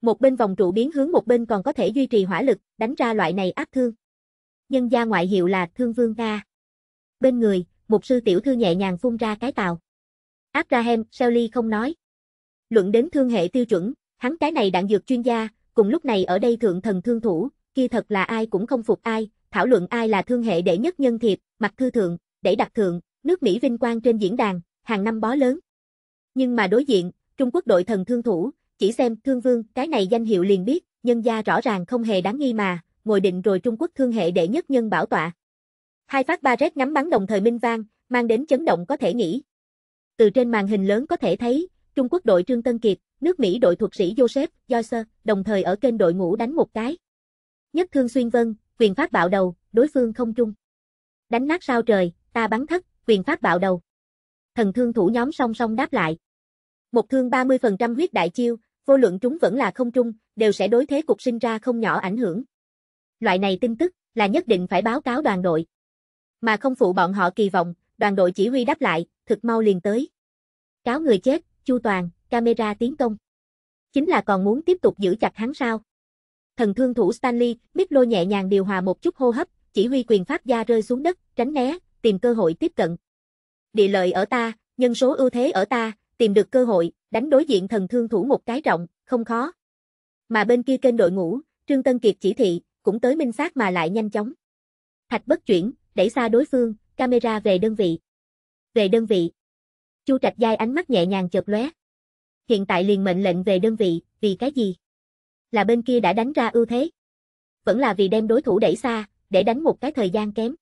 Một bên vòng trụ biến hướng một bên còn có thể duy trì hỏa lực, đánh ra loại này áp thương. Nhân gia ngoại hiệu là Thương Vương A. Bên người, một sư tiểu thư nhẹ nhàng phun ra cái tàu. Abraham, Shelly không nói. Luận đến thương hệ tiêu chuẩn, hắn cái này đạn dược chuyên gia, cùng lúc này ở đây thượng thần thương thủ, kia thật là ai cũng không phục ai, thảo luận ai là thương hệ đệ nhất nhân thiệp, mặt thư thượng, để đặt thượng, nước Mỹ vinh quang trên diễn đàn, hàng năm bó lớn. Nhưng mà đối diện, Trung Quốc đội thần thương thủ, chỉ xem thương vương, cái này danh hiệu liền biết, nhân gia rõ ràng không hề đáng nghi mà, ngồi định rồi Trung Quốc thương hệ đệ nhất nhân bảo tọa. Hai phát ba rét ngắm bắn đồng thời minh vang, mang đến chấn động có thể nghĩ. Từ trên màn hình lớn có thể thấy, Trung Quốc đội Trương Tân Kiệt, nước Mỹ đội thuật sĩ Joseph Joyce, đồng thời ở kênh đội ngũ đánh một cái nhất thương xuyên vân, quyền pháp bạo đầu, đối phương không trung Đánh nát sao trời, ta bắn thất, quyền pháp bạo đầu. Thần thương thủ nhóm song song đáp lại. Một thương 30% huyết đại chiêu, vô luận chúng vẫn là không trung, đều sẽ đối thế cục sinh ra không nhỏ ảnh hưởng. Loại này tin tức là nhất định phải báo cáo đoàn đội. Mà không phụ bọn họ kỳ vọng, đoàn đội chỉ huy đáp lại, thực mau liền tới. Cáo người chết, Chu Toàn, camera tiến công. Chính là còn muốn tiếp tục giữ chặt hắn sao? Thần thương thủ Stanley, biết lô nhẹ nhàng điều hòa một chút hô hấp, chỉ huy quyền pháp gia rơi xuống đất, tránh né, tìm cơ hội tiếp cận. Địa lợi ở ta, nhân số ưu thế ở ta, tìm được cơ hội, đánh đối diện thần thương thủ một cái rộng, không khó. Mà bên kia kênh đội ngũ, Trương Tân Kiệt chỉ thị, cũng tới minh xác mà lại nhanh chóng. Thạch bất chuyển, đẩy xa đối phương, camera về đơn vị. Về đơn vị. Chu Trạch Giai ánh mắt nhẹ nhàng chợt lóe. Hiện tại liền mệnh lệnh về đơn vị, vì cái gì? là bên kia đã đánh ra ưu thế. Vẫn là vì đem đối thủ đẩy xa, để đánh một cái thời gian kém.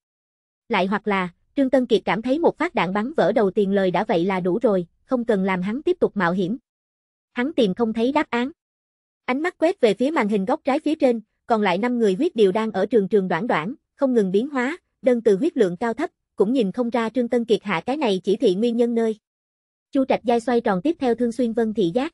Lại hoặc là, Trương Tân Kiệt cảm thấy một phát đạn bắn vỡ đầu tiền lời đã vậy là đủ rồi, không cần làm hắn tiếp tục mạo hiểm. Hắn tìm không thấy đáp án. Ánh mắt quét về phía màn hình góc trái phía trên, còn lại năm người huyết điều đang ở trường trường đoạn đoạn, không ngừng biến hóa, đơn từ huyết lượng cao thấp, cũng nhìn không ra Trương Tân Kiệt hạ cái này chỉ thị nguyên nhân nơi. Chu Trạch Giai xoay tròn tiếp theo Thương Xuyên Vân thị giác.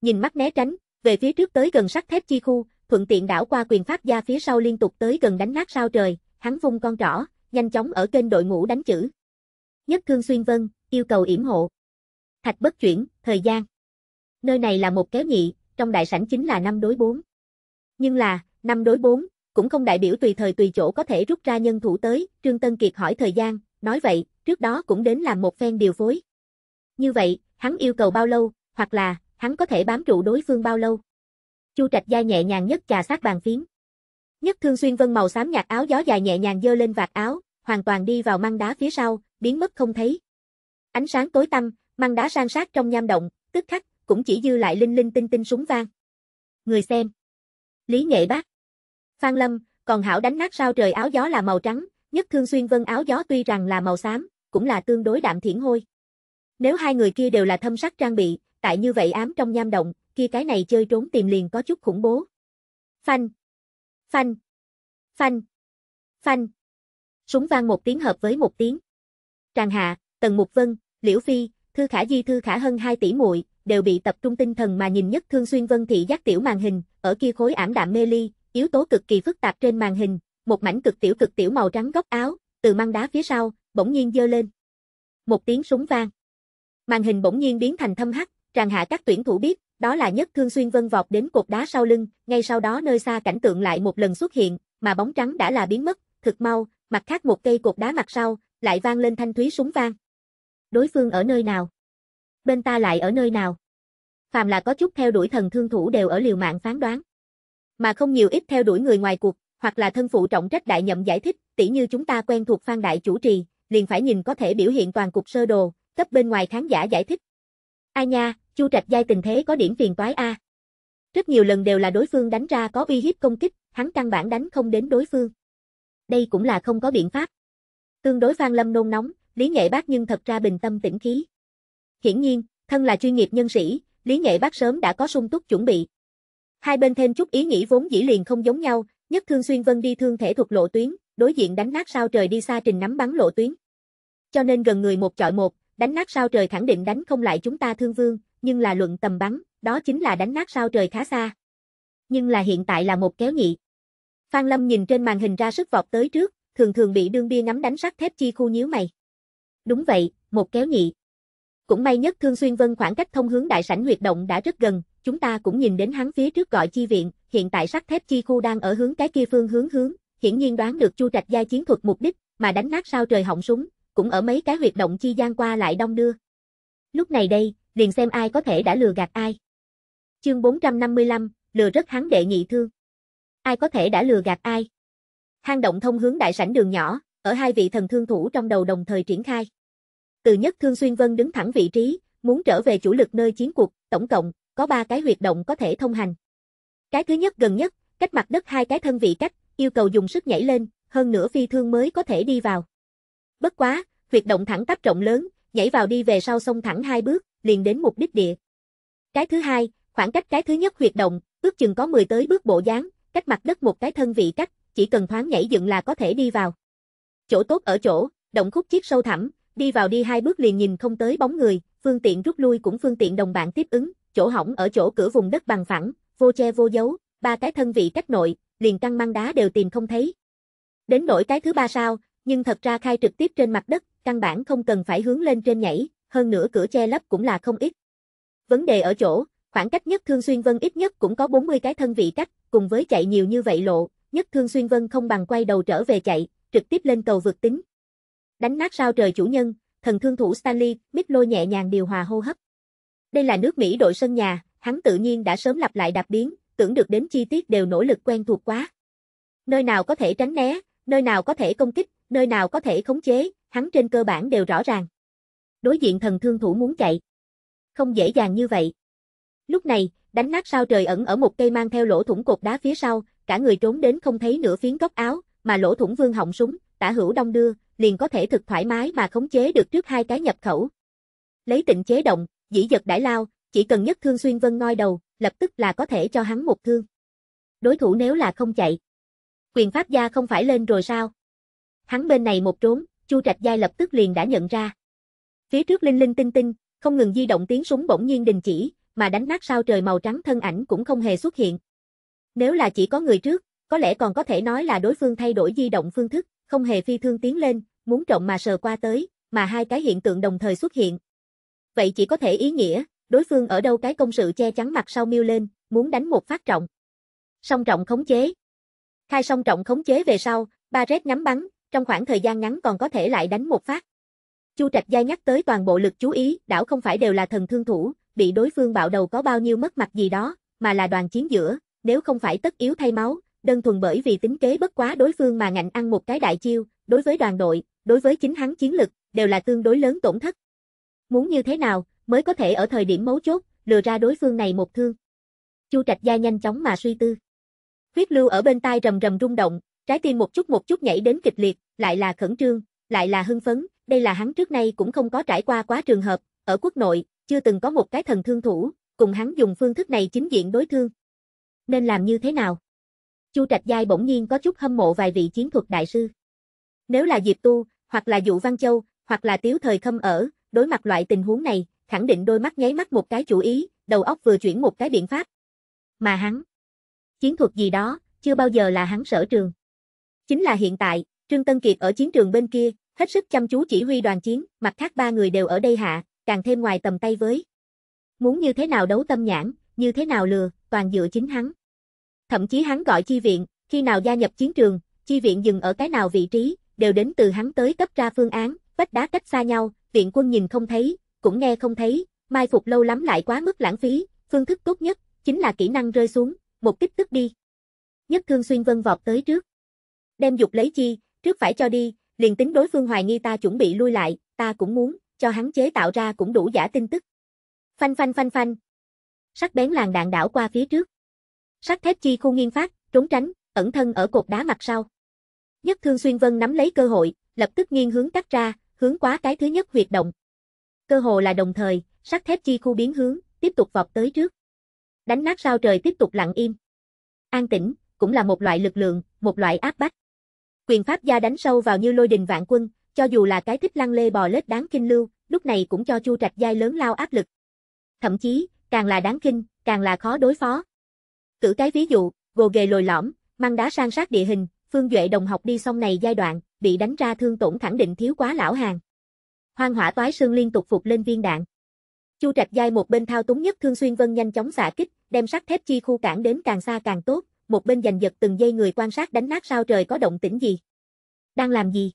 Nhìn mắt né tránh, về phía trước tới gần sắt thép chi khu, thuận tiện đảo qua quyền pháp gia phía sau liên tục tới gần đánh nát sao trời, hắn vung con trỏ, nhanh chóng ở kênh đội ngũ đánh chữ. Nhất cương Xuyên Vân, yêu cầu yểm hộ. Thạch bất chuyển, thời gian. Nơi này là một kéo nhị, trong đại sảnh chính là năm đối 4. Nhưng là, năm đối 4, cũng không đại biểu tùy thời tùy chỗ có thể rút ra nhân thủ tới, Trương Tân Kiệt hỏi thời gian, nói vậy, trước đó cũng đến làm một phen điều phối. Như vậy, hắn yêu cầu bao lâu, hoặc là, hắn có thể bám trụ đối phương bao lâu. Chu Trạch Gia nhẹ nhàng nhất trà sát bàn phím. Nhất Thương Xuyên Vân màu xám nhạt áo gió dài nhẹ nhàng dơ lên vạt áo, hoàn toàn đi vào măng đá phía sau, biến mất không thấy. Ánh sáng tối tăm, măng đá san sát trong nham động, tức khắc, cũng chỉ dư lại linh linh tinh tinh súng vang. Người xem. Lý Nghệ Bác. Phan Lâm, còn hảo đánh nát sao trời áo gió là màu trắng, Nhất Thương Xuyên Vân áo gió tuy rằng là màu xám, cũng là tương đối đạm thiển hôi. Nếu hai người kia đều là thâm sắc trang bị, tại như vậy ám trong nham động, kia cái này chơi trốn tìm liền có chút khủng bố. Phanh! Phanh! Phanh! Phanh! Súng vang một tiếng hợp với một tiếng. Tràng Hạ, Tần Mục Vân, Liễu Phi, Thư Khả Di Thư Khả Hân hai tỷ muội đều bị tập trung tinh thần mà nhìn nhất thương xuyên vân thị giác tiểu màn hình, ở kia khối ảm đạm mê ly, yếu tố cực kỳ phức tạp trên màn hình, một mảnh cực tiểu cực tiểu màu trắng góc áo, từ mang đá phía sau, bỗng nhiên dơ lên. Một tiếng súng vang. Màn hình bỗng nhiên biến thành thâm hắc, Tràng hạ các tuyển thủ biết, đó là nhất thương xuyên vân vọt đến cột đá sau lưng, ngay sau đó nơi xa cảnh tượng lại một lần xuất hiện, mà bóng trắng đã là biến mất, thực mau, mặt khác một cây cột đá mặt sau, lại vang lên thanh thúy súng vang. Đối phương ở nơi nào? Bên ta lại ở nơi nào? Phàm là có chút theo đuổi thần thương thủ đều ở liều mạng phán đoán. Mà không nhiều ít theo đuổi người ngoài cuộc, hoặc là thân phụ trọng trách đại nhậm giải thích, tỉ như chúng ta quen thuộc Phan Đại chủ trì, liền phải nhìn có thể biểu hiện toàn cục sơ đồ, cấp bên ngoài khán giả giải thích. Ai nha, Chu Trạch Giai tình thế có điểm phiền toái a. Rất nhiều lần đều là đối phương đánh ra có uy hiếp công kích, hắn căn bản đánh không đến đối phương. Đây cũng là không có biện pháp. Tương đối Phan Lâm nôn nóng, Lý Nghệ Bác nhưng thật ra bình tâm tĩnh khí. Hiển nhiên, thân là chuyên nghiệp nhân sĩ, Lý Nghệ Bác sớm đã có sung túc chuẩn bị. Hai bên thêm chút ý nghĩ vốn dĩ liền không giống nhau, nhất thương xuyên vân đi thương thể thuộc lộ tuyến, đối diện đánh nát sao trời đi xa trình nắm bắn lộ tuyến. Cho nên gần người một chọi một, đánh nát sao trời khẳng định đánh không lại chúng ta thương vương, nhưng là luận tầm bắn, đó chính là đánh nát sao trời khá xa. Nhưng là hiện tại là một kéo nhị. Phan Lâm nhìn trên màn hình ra sức vọt tới trước, thường thường bị đương bia ngắm đánh sắt thép chi khu nhíu mày. Đúng vậy, một kéo nhị. Cũng may nhất Thương Xuyên Vân khoảng cách thông hướng đại sảnh huyệt động đã rất gần, chúng ta cũng nhìn đến hắn phía trước gọi chi viện, hiện tại sắt thép chi khu đang ở hướng cái kia phương hướng hướng, hiển nhiên đoán được Chu Trạch gia chiến thuật mục đích, mà đánh nát sao trời họng súng, cũng ở mấy cái huyệt động chi gian qua lại đông đưa. Lúc này đây, liền xem ai có thể đã lừa gạt ai. Chương 455, lừa rất hắn đệ nhị thương. Ai có thể đã lừa gạt ai? Hang động thông hướng đại sảnh đường nhỏ, ở hai vị thần thương thủ trong đầu đồng thời triển khai. Từ nhất thương xuyên vân đứng thẳng vị trí, muốn trở về chủ lực nơi chiến cuộc, tổng cộng, có ba cái huyệt động có thể thông hành. Cái thứ nhất gần nhất, cách mặt đất hai cái thân vị cách, yêu cầu dùng sức nhảy lên, hơn nửa phi thương mới có thể đi vào. Bất quá, huyệt động thẳng tắp rộng lớn, nhảy vào đi về sau sông thẳng hai bước, liền đến mục đích địa. Cái thứ hai, khoảng cách cái thứ nhất huyệt động, ước chừng có 10 tới bước bộ dáng, cách mặt đất một cái thân vị cách, chỉ cần thoáng nhảy dựng là có thể đi vào. Chỗ tốt ở chỗ, động khúc chiếc sâu thẳm, đi vào đi hai bước liền nhìn không tới bóng người, phương tiện rút lui cũng phương tiện đồng bạn tiếp ứng, chỗ hỏng ở chỗ cửa vùng đất bằng phẳng, vô che vô dấu, ba cái thân vị cách nội, liền căng măng đá đều tìm không thấy. Đến nỗi cái thứ ba sao, nhưng thật ra khai trực tiếp trên mặt đất, căn bản không cần phải hướng lên trên nhảy, hơn nữa cửa che lấp cũng là không ít. Vấn đề ở chỗ, khoảng cách nhất Thương Xuyên Vân ít nhất cũng có 40 cái thân vị cách, cùng với chạy nhiều như vậy lộ, nhất Thương Xuyên Vân không bằng quay đầu trở về chạy, trực tiếp lên cầu vượt tính. Đánh nát sao trời chủ nhân, thần thương thủ Stanley, mít lôi nhẹ nhàng điều hòa hô hấp. Đây là nước Mỹ đội sân nhà, hắn tự nhiên đã sớm lặp lại đạp biến, tưởng được đến chi tiết đều nỗ lực quen thuộc quá. Nơi nào có thể tránh né, nơi nào có thể công kích, nơi nào có thể khống chế, hắn trên cơ bản đều rõ ràng đối diện thần thương thủ muốn chạy. Không dễ dàng như vậy. Lúc này, đánh nát sao trời ẩn ở một cây mang theo lỗ thủng cột đá phía sau, cả người trốn đến không thấy nửa phiến góc áo, mà lỗ thủng vương họng súng, tả hữu đông đưa, liền có thể thực thoải mái mà khống chế được trước hai cái nhập khẩu. Lấy tịnh chế động, dĩ giật đãi lao, chỉ cần nhất thương xuyên vân ngoi đầu, lập tức là có thể cho hắn một thương. Đối thủ nếu là không chạy. Quyền pháp gia không phải lên rồi sao? Hắn bên này một trốn, Chu Trạch Giai lập tức liền đã nhận ra. Phía trước linh linh tinh tinh, không ngừng di động tiếng súng bỗng nhiên đình chỉ, mà đánh nát sao trời màu trắng thân ảnh cũng không hề xuất hiện. Nếu là chỉ có người trước, có lẽ còn có thể nói là đối phương thay đổi di động phương thức, không hề phi thương tiến lên, muốn trọng mà sờ qua tới, mà hai cái hiện tượng đồng thời xuất hiện. Vậy chỉ có thể ý nghĩa, đối phương ở đâu cái công sự che chắn mặt sau miêu lên, muốn đánh một phát trọng. Song trọng khống chế. Khai song trọng khống chế về sau, ba Barret ngắm bắn, trong khoảng thời gian ngắn còn có thể lại đánh một phát. Chu Trạch gia nhắc tới toàn bộ lực chú ý, đảo không phải đều là thần thương thủ, bị đối phương bạo đầu có bao nhiêu mất mặt gì đó, mà là đoàn chiến giữa, nếu không phải tất yếu thay máu, đơn thuần bởi vì tính kế bất quá đối phương mà ngạnh ăn một cái đại chiêu, đối với đoàn đội, đối với chính hắn chiến lực, đều là tương đối lớn tổn thất. Muốn như thế nào, mới có thể ở thời điểm mấu chốt, lừa ra đối phương này một thương. Chu Trạch Gia nhanh chóng mà suy tư. Huyết lưu ở bên tai rầm rầm rung động, trái tim một chút một chút nhảy đến kịch liệt, lại là khẩn trương, lại là hưng phấn, đây là hắn trước nay cũng không có trải qua quá trường hợp, ở quốc nội, chưa từng có một cái thần thương thủ, cùng hắn dùng phương thức này chính diện đối thương. Nên làm như thế nào? Chu Trạch Giai bỗng nhiên có chút hâm mộ vài vị chiến thuật đại sư. Nếu là Diệp Tu, hoặc là Dụ Văn Châu, hoặc là Tiếu Thời Khâm ở, đối mặt loại tình huống này, khẳng định đôi mắt nháy mắt một cái chủ ý, đầu óc vừa chuyển một cái biện pháp. Mà hắn, chiến thuật gì đó, chưa bao giờ là hắn sở trường. Chính là hiện tại, Trương Tân Kiệt ở chiến trường bên kia, hết sức chăm chú chỉ huy đoàn chiến, mặt khác ba người đều ở đây hạ, càng thêm ngoài tầm tay với. Muốn như thế nào đấu tâm nhãn, như thế nào lừa, toàn dựa chính hắn. Thậm chí hắn gọi chi viện, khi nào gia nhập chiến trường, chi viện dừng ở cái nào vị trí, đều đến từ hắn tới cấp ra phương án, vách đá cách xa nhau, viện quân nhìn không thấy, cũng nghe không thấy, mai phục lâu lắm lại quá mức lãng phí, phương thức tốt nhất, chính là kỹ năng rơi xuống, một kích tức đi. Nhất thương xuyên vân vọt tới trước. Đem dục lấy chi, trước phải cho đi, Liền tính đối phương hoài nghi ta chuẩn bị lui lại, ta cũng muốn, cho hắn chế tạo ra cũng đủ giả tin tức. Phanh phanh phanh phanh. Sắc bén làng đạn đảo qua phía trước. Sắc thép chi khu nghiên phát, trốn tránh, ẩn thân ở cột đá mặt sau. Nhất Thương Xuyên Vân nắm lấy cơ hội, lập tức nghiêng hướng cắt ra, hướng quá cái thứ nhất huyệt động. Cơ hồ là đồng thời, sắt thép chi khu biến hướng, tiếp tục vọt tới trước. Đánh nát sao trời tiếp tục lặng im. An tĩnh, cũng là một loại lực lượng, một loại áp bách. Quyền pháp gia đánh sâu vào như lôi đình vạn quân, cho dù là cái thích lăng lê bò lết đáng kinh lưu, lúc này cũng cho Chu Trạch Giai lớn lao áp lực. Thậm chí, càng là đáng kinh, càng là khó đối phó. Cử cái ví dụ, gồ ghề lồi lõm, mang đá sang sát địa hình, Phương Duệ đồng học đi xong này giai đoạn, bị đánh ra thương tổn khẳng định thiếu quá lão hàng. Hoang hỏa toái xương liên tục phục lên viên đạn. Chu Trạch Giai một bên thao túng nhất Thương Xuyên Vân nhanh chóng xạ kích, đem sắt thép chi khu cản đến càng xa càng tốt, một bên giành giật từng giây người quan sát đánh nát sao trời có động tĩnh gì. Đang làm gì?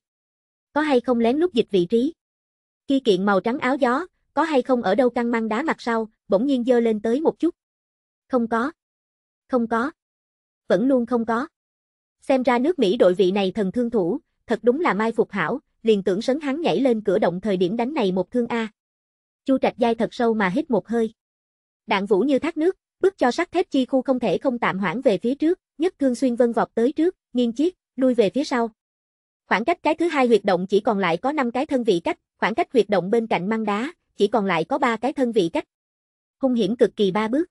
Có hay không lén lút dịch vị trí? Khi kiện màu trắng áo gió, có hay không ở đâu căng măng đá mặt sau, bỗng nhiên dơ lên tới một chút. Không có. Không có. Vẫn luôn không có. Xem ra nước Mỹ đội vị này thần thương thủ, thật đúng là mai phục hảo, liền tưởng sấn hắn nhảy lên cửa động thời điểm đánh này một thương A. Chu Trạch dai thật sâu mà hít một hơi. Đạn vũ như thác nước, Bức cho sắt thép chi khu không thể không tạm hoãn về phía trước, nhất thương xuyên vân vọt tới trước, nghiêng chiếc, lui về phía sau. Khoảng cách cái thứ hai huyệt động chỉ còn lại có 5 cái thân vị cách, khoảng cách huyệt động bên cạnh mang đá, chỉ còn lại có 3 cái thân vị cách. Hung hiểm cực kỳ ba bước.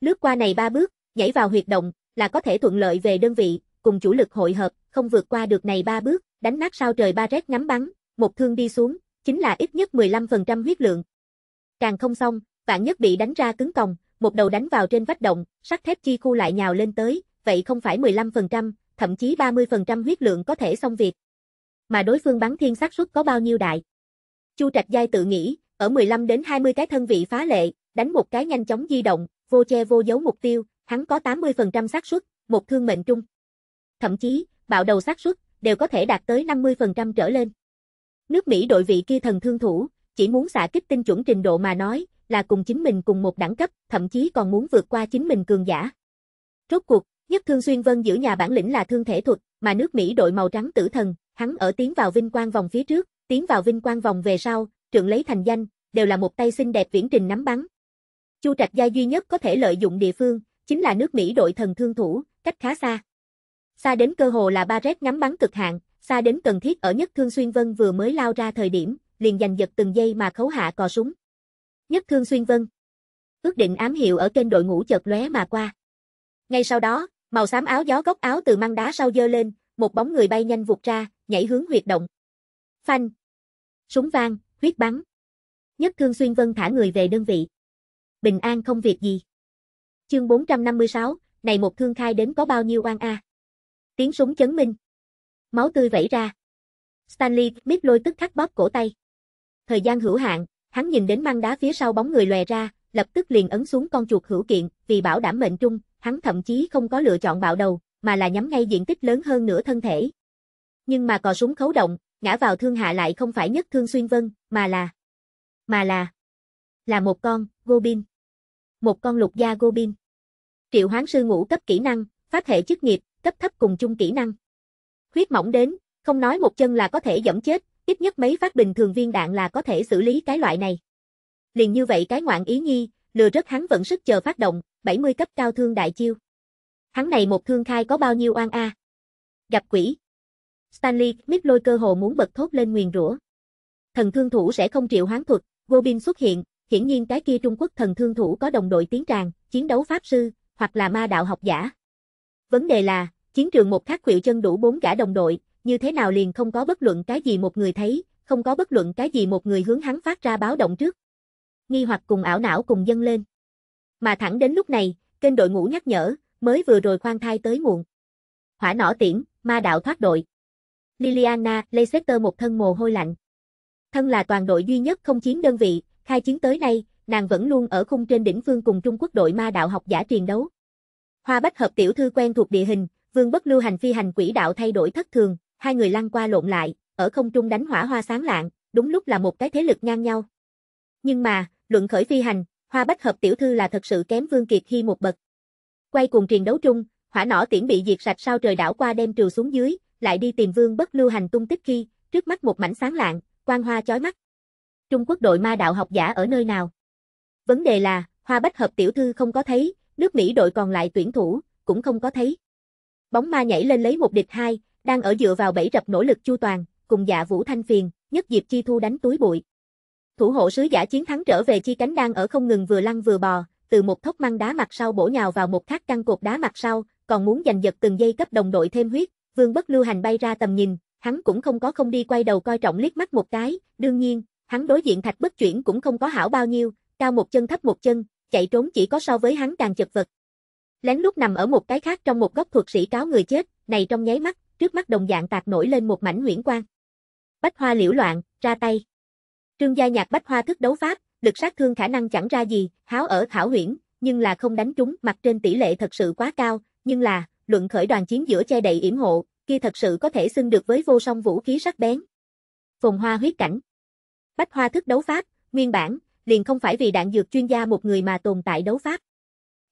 Lướt qua này ba bước, nhảy vào huyệt động, là có thể thuận lợi về đơn vị, cùng chủ lực hội hợp, không vượt qua được này ba bước, đánh nát sao trời ba rét ngắm bắn, một thương đi xuống, chính là ít nhất 15% huyết lượng. Càng không xong, vạn nhất bị đánh ra cứng còng, một đầu đánh vào trên vách động, sắt thép chi khu lại nhào lên tới, vậy không phải 15%, thậm chí 30% huyết lượng có thể xong việc. Mà đối phương bắn thiên xác suất có bao nhiêu đại? Chu Trạch Giai tự nghĩ, ở 15 đến 20 cái thân vị phá lệ, đánh một cái nhanh chóng di động, vô che vô giấu mục tiêu, hắn có 80% xác suất, một thương mệnh trung. Thậm chí, bạo đầu xác suất đều có thể đạt tới 50% trở lên. Nước Mỹ đội vị kia thần thương thủ, chỉ muốn xạ kích tinh chuẩn trình độ mà nói, là cùng chính mình cùng một đẳng cấp, thậm chí còn muốn vượt qua chính mình cường giả. Rốt cuộc, nhất thương xuyên vân giữ nhà bản lĩnh là thương thể thuật, mà nước Mỹ đội màu trắng tử thần, hắn ở tiến vào vinh quang vòng phía trước, tiến vào vinh quang vòng về sau, trưởng lấy thành danh, đều là một tay xinh đẹp viễn trình nắm bắn. Chu Trạch Gia duy nhất có thể lợi dụng địa phương, chính là nước Mỹ đội thần thương thủ, cách khá xa. Xa đến cơ hồ là ba rét ngắm bắn cực hạn, xa đến cần thiết ở nhất thương xuyên vân vừa mới lao ra thời điểm, liền giành giật từng giây mà khấu hạ cò súng nhất thương xuyên vân. Ước định ám hiệu ở trên đội ngũ chợt lóe mà qua. Ngay sau đó, màu xám áo gió gốc áo từ mang đá sau dơ lên, một bóng người bay nhanh vụt ra, nhảy hướng huyệt động. Phanh. Súng vang, huyết bắn. Nhất thương xuyên vân thả người về đơn vị. Bình an không việc gì. Chương 456, này một thương khai đến có bao nhiêu oan a. Tiếng súng chấn minh. Máu tươi vẩy ra. Stanley Smith lôi tức thắt bóp cổ tay. Thời gian hữu hạn, Hắn nhìn đến mang đá phía sau bóng người lòe ra, lập tức liền ấn xuống con chuột hữu kiện, vì bảo đảm mệnh trung, hắn thậm chí không có lựa chọn bạo đầu, mà là nhắm ngay diện tích lớn hơn nửa thân thể. Nhưng mà cò súng khấu động, ngã vào thương hạ lại không phải nhất thương xuyên vân, mà là mà là là một con Gobin. Một con lục gia Gobin. Triệu Hoán sư ngũ cấp kỹ năng, phát hệ chức nghiệp, cấp thấp cùng chung kỹ năng. khuyết mỏng đến, không nói một chân là có thể dẫm chết, ít nhất mấy phát bình thường viên đạn là có thể xử lý cái loại này. Liền như vậy cái ngoạn ý nhi, lừa rất hắn vẫn sức chờ phát động, 70 cấp cao thương đại chiêu. Hắn này một thương khai có bao nhiêu oan a? Gặp quỷ. Stanley Smith lôi cơ hồ muốn bật thốt lên nguyền rủa. Thần thương thủ sẽ không triệu hoán thuật, Gobin xuất hiện, hiển nhiên cái kia Trung Quốc thần thương thủ có đồng đội tiến tràng chiến đấu pháp sư, hoặc là ma đạo học giả. Vấn đề là, chiến trường một khắc khuỷu chân đủ bốn gã đồng đội, như thế nào liền không có bất luận cái gì một người thấy, không có bất luận cái gì một người hướng hắn phát ra báo động trước. Nghi hoặc cùng ảo não cùng dâng lên. Mà thẳng đến lúc này, kênh đội ngũ nhắc nhở, mới vừa rồi khoan thai tới muộn. Hỏa nỏ tiễn, ma đạo thoát đội. Liliana, Leicester một thân mồ hôi lạnh. Thân là toàn đội duy nhất không chiến đơn vị, khai chiến tới nay, nàng vẫn luôn ở khung trên đỉnh phương cùng Trung Quốc đội ma đạo học giả truyền đấu. Hoa Bách Hợp tiểu thư quen thuộc địa hình, Vương Bất Lưu hành phi hành quỹ đạo thay đổi thất thường, hai người lăn qua lộn lại, ở không trung đánh hỏa hoa sáng lạng, đúng lúc là một cái thế lực ngang nhau. Nhưng mà, luận khởi phi hành, Hoa Bách Hợp tiểu thư là thật sự kém Vương Kiệt Hy một bậc. Quay cùng truyền đấu trung, hỏa nỏ tiễn bị diệt sạch sau trời đảo qua đem trừ xuống dưới, lại đi tìm Vương Bất Lưu hành tung tích khi, trước mắt một mảnh sáng lạng, quang hoa chói mắt. Trung Quốc đội ma đạo học giả ở nơi nào? Vấn đề là, Hoa Bách Hợp tiểu thư không có thấy, nước Mỹ đội còn lại tuyển thủ, cũng không có thấy. Bóng ma nhảy lên lấy một địch hai, đang ở dựa vào bẫy rập nỗ lực chu toàn, cùng dạ vũ thanh phiền, nhất dịp chi thu đánh túi bụi. Thủ hộ sứ giả chiến thắng trở về chi cánh đang ở không ngừng vừa lăn vừa bò, từ một thốc măng đá mặt sau bổ nhào vào một thác căn cột đá mặt sau, còn muốn giành giật từng giây cấp đồng đội thêm huyết, vương bất lưu hành bay ra tầm nhìn, hắn cũng không có không đi quay đầu coi trọng liếc mắt một cái, đương nhiên, hắn đối diện thạch bất chuyển cũng không có hảo bao nhiêu, cao một chân thấp một chân, chạy trốn chỉ có so với hắn càng chật vật. Lén lúc nằm ở một cái khác trong một góc thuật sĩ cáo người chết, này trong nháy mắt, trước mắt đồng dạng tạc nổi lên một mảnh huyễn quang. Bách hoa liễu loạn, ra tay. Trương gia nhạc bách hoa thức đấu pháp, lực sát thương khả năng chẳng ra gì, háo ở thảo huyễn, nhưng là không đánh trúng, mặt trên tỷ lệ thật sự quá cao, nhưng là, luận khởi đoàn chiến giữa che đậy yểm hộ, kia thật sự có thể xưng được với vô song vũ khí sắc bén. Phồn hoa huyết cảnh. Bách hoa thức đấu pháp, nguyên bản, liền không phải vì đạn dược chuyên gia một người mà tồn tại đấu pháp.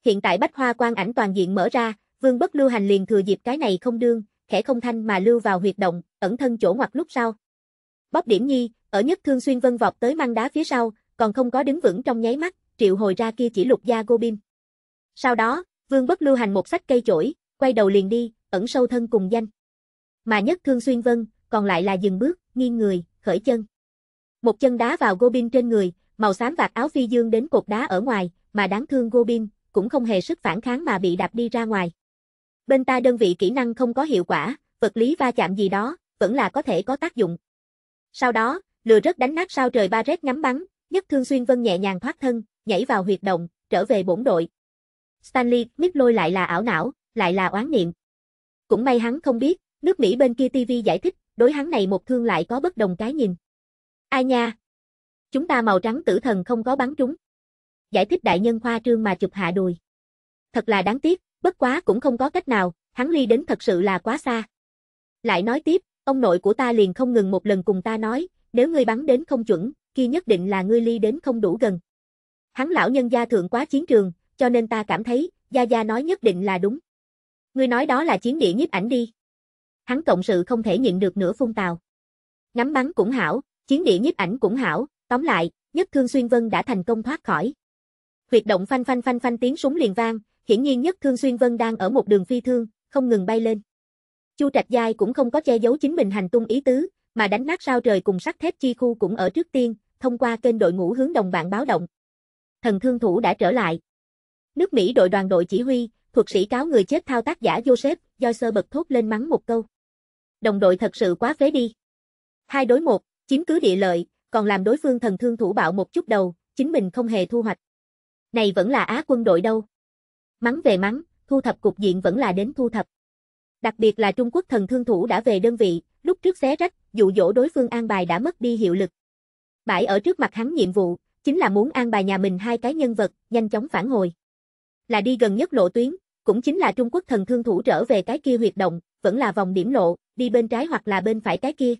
Hiện tại bách hoa quang ảnh toàn diện mở ra, vương bất lưu hành liền thừa dịp cái này không đương, khẽ không thanh mà lưu vào huyệt động, ẩn thân chỗ ngoặt lúc sau. Bóp điểm nhi, ở nhất thương xuyên vân vọt tới mang đá phía sau, còn không có đứng vững trong nháy mắt, triệu hồi ra kia chỉ lục gia Gobim. Sau đó, vương bất lưu hành một sách cây chổi, quay đầu liền đi, ẩn sâu thân cùng danh. Mà nhất thương xuyên vân, còn lại là dừng bước, nghiêng người, khởi chân. Một chân đá vào Gobin trên người, màu xám vạt áo phi dương đến cột đá ở ngoài, mà đáng thương Gobin, cũng không hề sức phản kháng mà bị đạp đi ra ngoài bên ta đơn vị kỹ năng không có hiệu quả, vật lý va chạm gì đó, vẫn là có thể có tác dụng. Sau đó, lừa rất đánh nát sao trời ba rét ngắm bắn, nhất thương xuyên vân nhẹ nhàng thoát thân, nhảy vào huyệt động, trở về bổn đội. Stanley biết lôi lại là ảo não, lại là oán niệm. Cũng may hắn không biết, nước Mỹ bên kia TV giải thích, đối hắn này một thương lại có bất đồng cái nhìn. Ai nha? Chúng ta màu trắng tử thần không có bắn trúng. Giải thích đại nhân khoa trương mà chụp hạ đùi. Thật là đáng tiếc, Bất quá cũng không có cách nào, hắn ly đến thật sự là quá xa. Lại nói tiếp, ông nội của ta liền không ngừng một lần cùng ta nói, nếu ngươi bắn đến không chuẩn, kia nhất định là ngươi ly đến không đủ gần. Hắn lão nhân gia thượng quá chiến trường, cho nên ta cảm thấy, gia gia nói nhất định là đúng. Ngươi nói đó là chiến địa nhiếp ảnh đi. Hắn cộng sự không thể nhịn được nửa phun tào. Ngắm bắn cũng hảo, chiến địa nhiếp ảnh cũng hảo, tóm lại, nhất thương xuyên vân đã thành công thoát khỏi. Huyệt động phanh phanh phanh phanh tiếng súng liền vang, hiển nhiên nhất Thương Xuyên Vân đang ở một đường phi thương, không ngừng bay lên. Chu Trạch Giai cũng không có che giấu chính mình hành tung ý tứ, mà đánh nát sao trời cùng sắt thép chi khu cũng ở trước tiên, thông qua kênh đội ngũ hướng đồng bạn báo động. Thần thương thủ đã trở lại. Nước Mỹ đội đoàn đội chỉ huy, thuật sĩ cáo người chết thao tác giả Joseph, do sơ bật thốt lên mắng một câu. Đồng đội thật sự quá phế đi. Hai đối một, chiếm cứ địa lợi, còn làm đối phương thần thương thủ bạo một chút đầu, chính mình không hề thu hoạch. Này vẫn là Á quân đội đâu. Mắng về mắng, thu thập cục diện vẫn là đến thu thập. Đặc biệt là Trung Quốc thần thương thủ đã về đơn vị, lúc trước xé rách, dụ dỗ đối phương an bài đã mất đi hiệu lực. Bãi ở trước mặt hắn nhiệm vụ, chính là muốn an bài nhà mình hai cái nhân vật, nhanh chóng phản hồi. Là đi gần nhất lộ tuyến, cũng chính là Trung Quốc thần thương thủ trở về cái kia huyệt động, vẫn là vòng điểm lộ, đi bên trái hoặc là bên phải cái kia.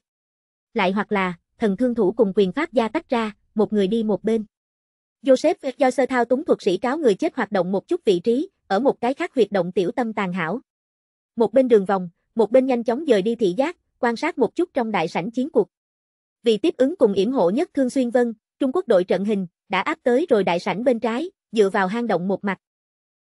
Lại hoặc là, thần thương thủ cùng quyền pháp gia tách ra, một người đi một bên. Joseph do sơ thao túng thuật sĩ cáo người chết hoạt động một chút vị trí, ở một cái khác huyệt động tiểu tâm tàn hảo. Một bên đường vòng, một bên nhanh chóng dời đi thị giác, quan sát một chút trong đại sảnh chiến cuộc. Vì tiếp ứng cùng yểm hộ nhất Thương Xuyên Vân, Trung Quốc đội trận hình, đã áp tới rồi đại sảnh bên trái, dựa vào hang động một mặt.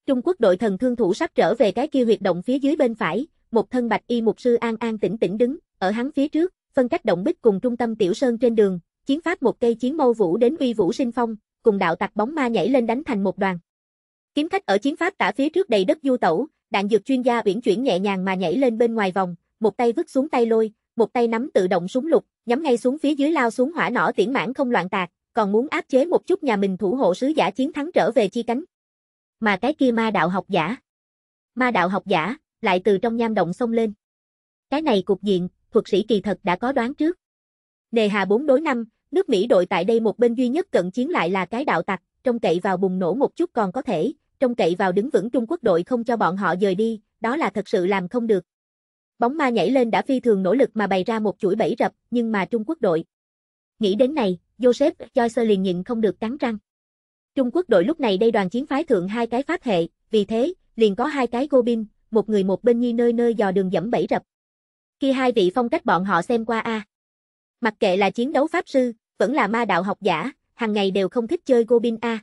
Trung Quốc đội thần thương thủ sắp trở về cái kia huyệt động phía dưới bên phải, một thân bạch y mục sư an an tĩnh tĩnh đứng, ở hắn phía trước, phân cách động bích cùng trung tâm tiểu sơn trên đường, chiến pháp một cây chiến mâu vũ đến uy vũ sinh phong, cùng đạo tặc bóng ma nhảy lên đánh thành một đoàn. Kiếm khách ở chiến pháp tả phía trước đầy đất du tẩu, đạn dược chuyên gia uyển chuyển nhẹ nhàng mà nhảy lên bên ngoài vòng, một tay vứt xuống tay lôi, một tay nắm tự động súng lục, nhắm ngay xuống phía dưới lao xuống hỏa nỏ tiễn mãn không loạn tạc, còn muốn áp chế một chút nhà mình thủ hộ sứ giả chiến thắng trở về chi cánh. Mà cái kia ma đạo học giả. Ma đạo học giả, lại từ trong nham động xông lên. Cái này cục diện, thuật sĩ kỳ thật đã có đoán trước. Nề hà 4 đối 5, nước Mỹ đội tại đây một bên duy nhất cận chiến lại là cái đạo tặc, trông cậy vào bùng nổ một chút còn có thể, trông cậy vào đứng vững Trung Quốc đội không cho bọn họ rời đi, đó là thật sự làm không được. Bóng ma nhảy lên đã phi thường nỗ lực mà bày ra một chuỗi bẫy rập, nhưng mà Trung Quốc đội. Nghĩ đến này, Joseph Joyce liền nhịn không được cắn răng. Trung Quốc đội lúc này đây đoàn chiến phái thượng hai cái pháp hệ, vì thế, liền có hai cái Gobin, một người một bên nhi nơi nơi dò đường dẫm bẫy rập. Khi hai vị phong cách bọn họ xem qua a. À. Mặc kệ là chiến đấu pháp sư, vẫn là ma đạo học giả, hàng ngày đều không thích chơi Gobin A.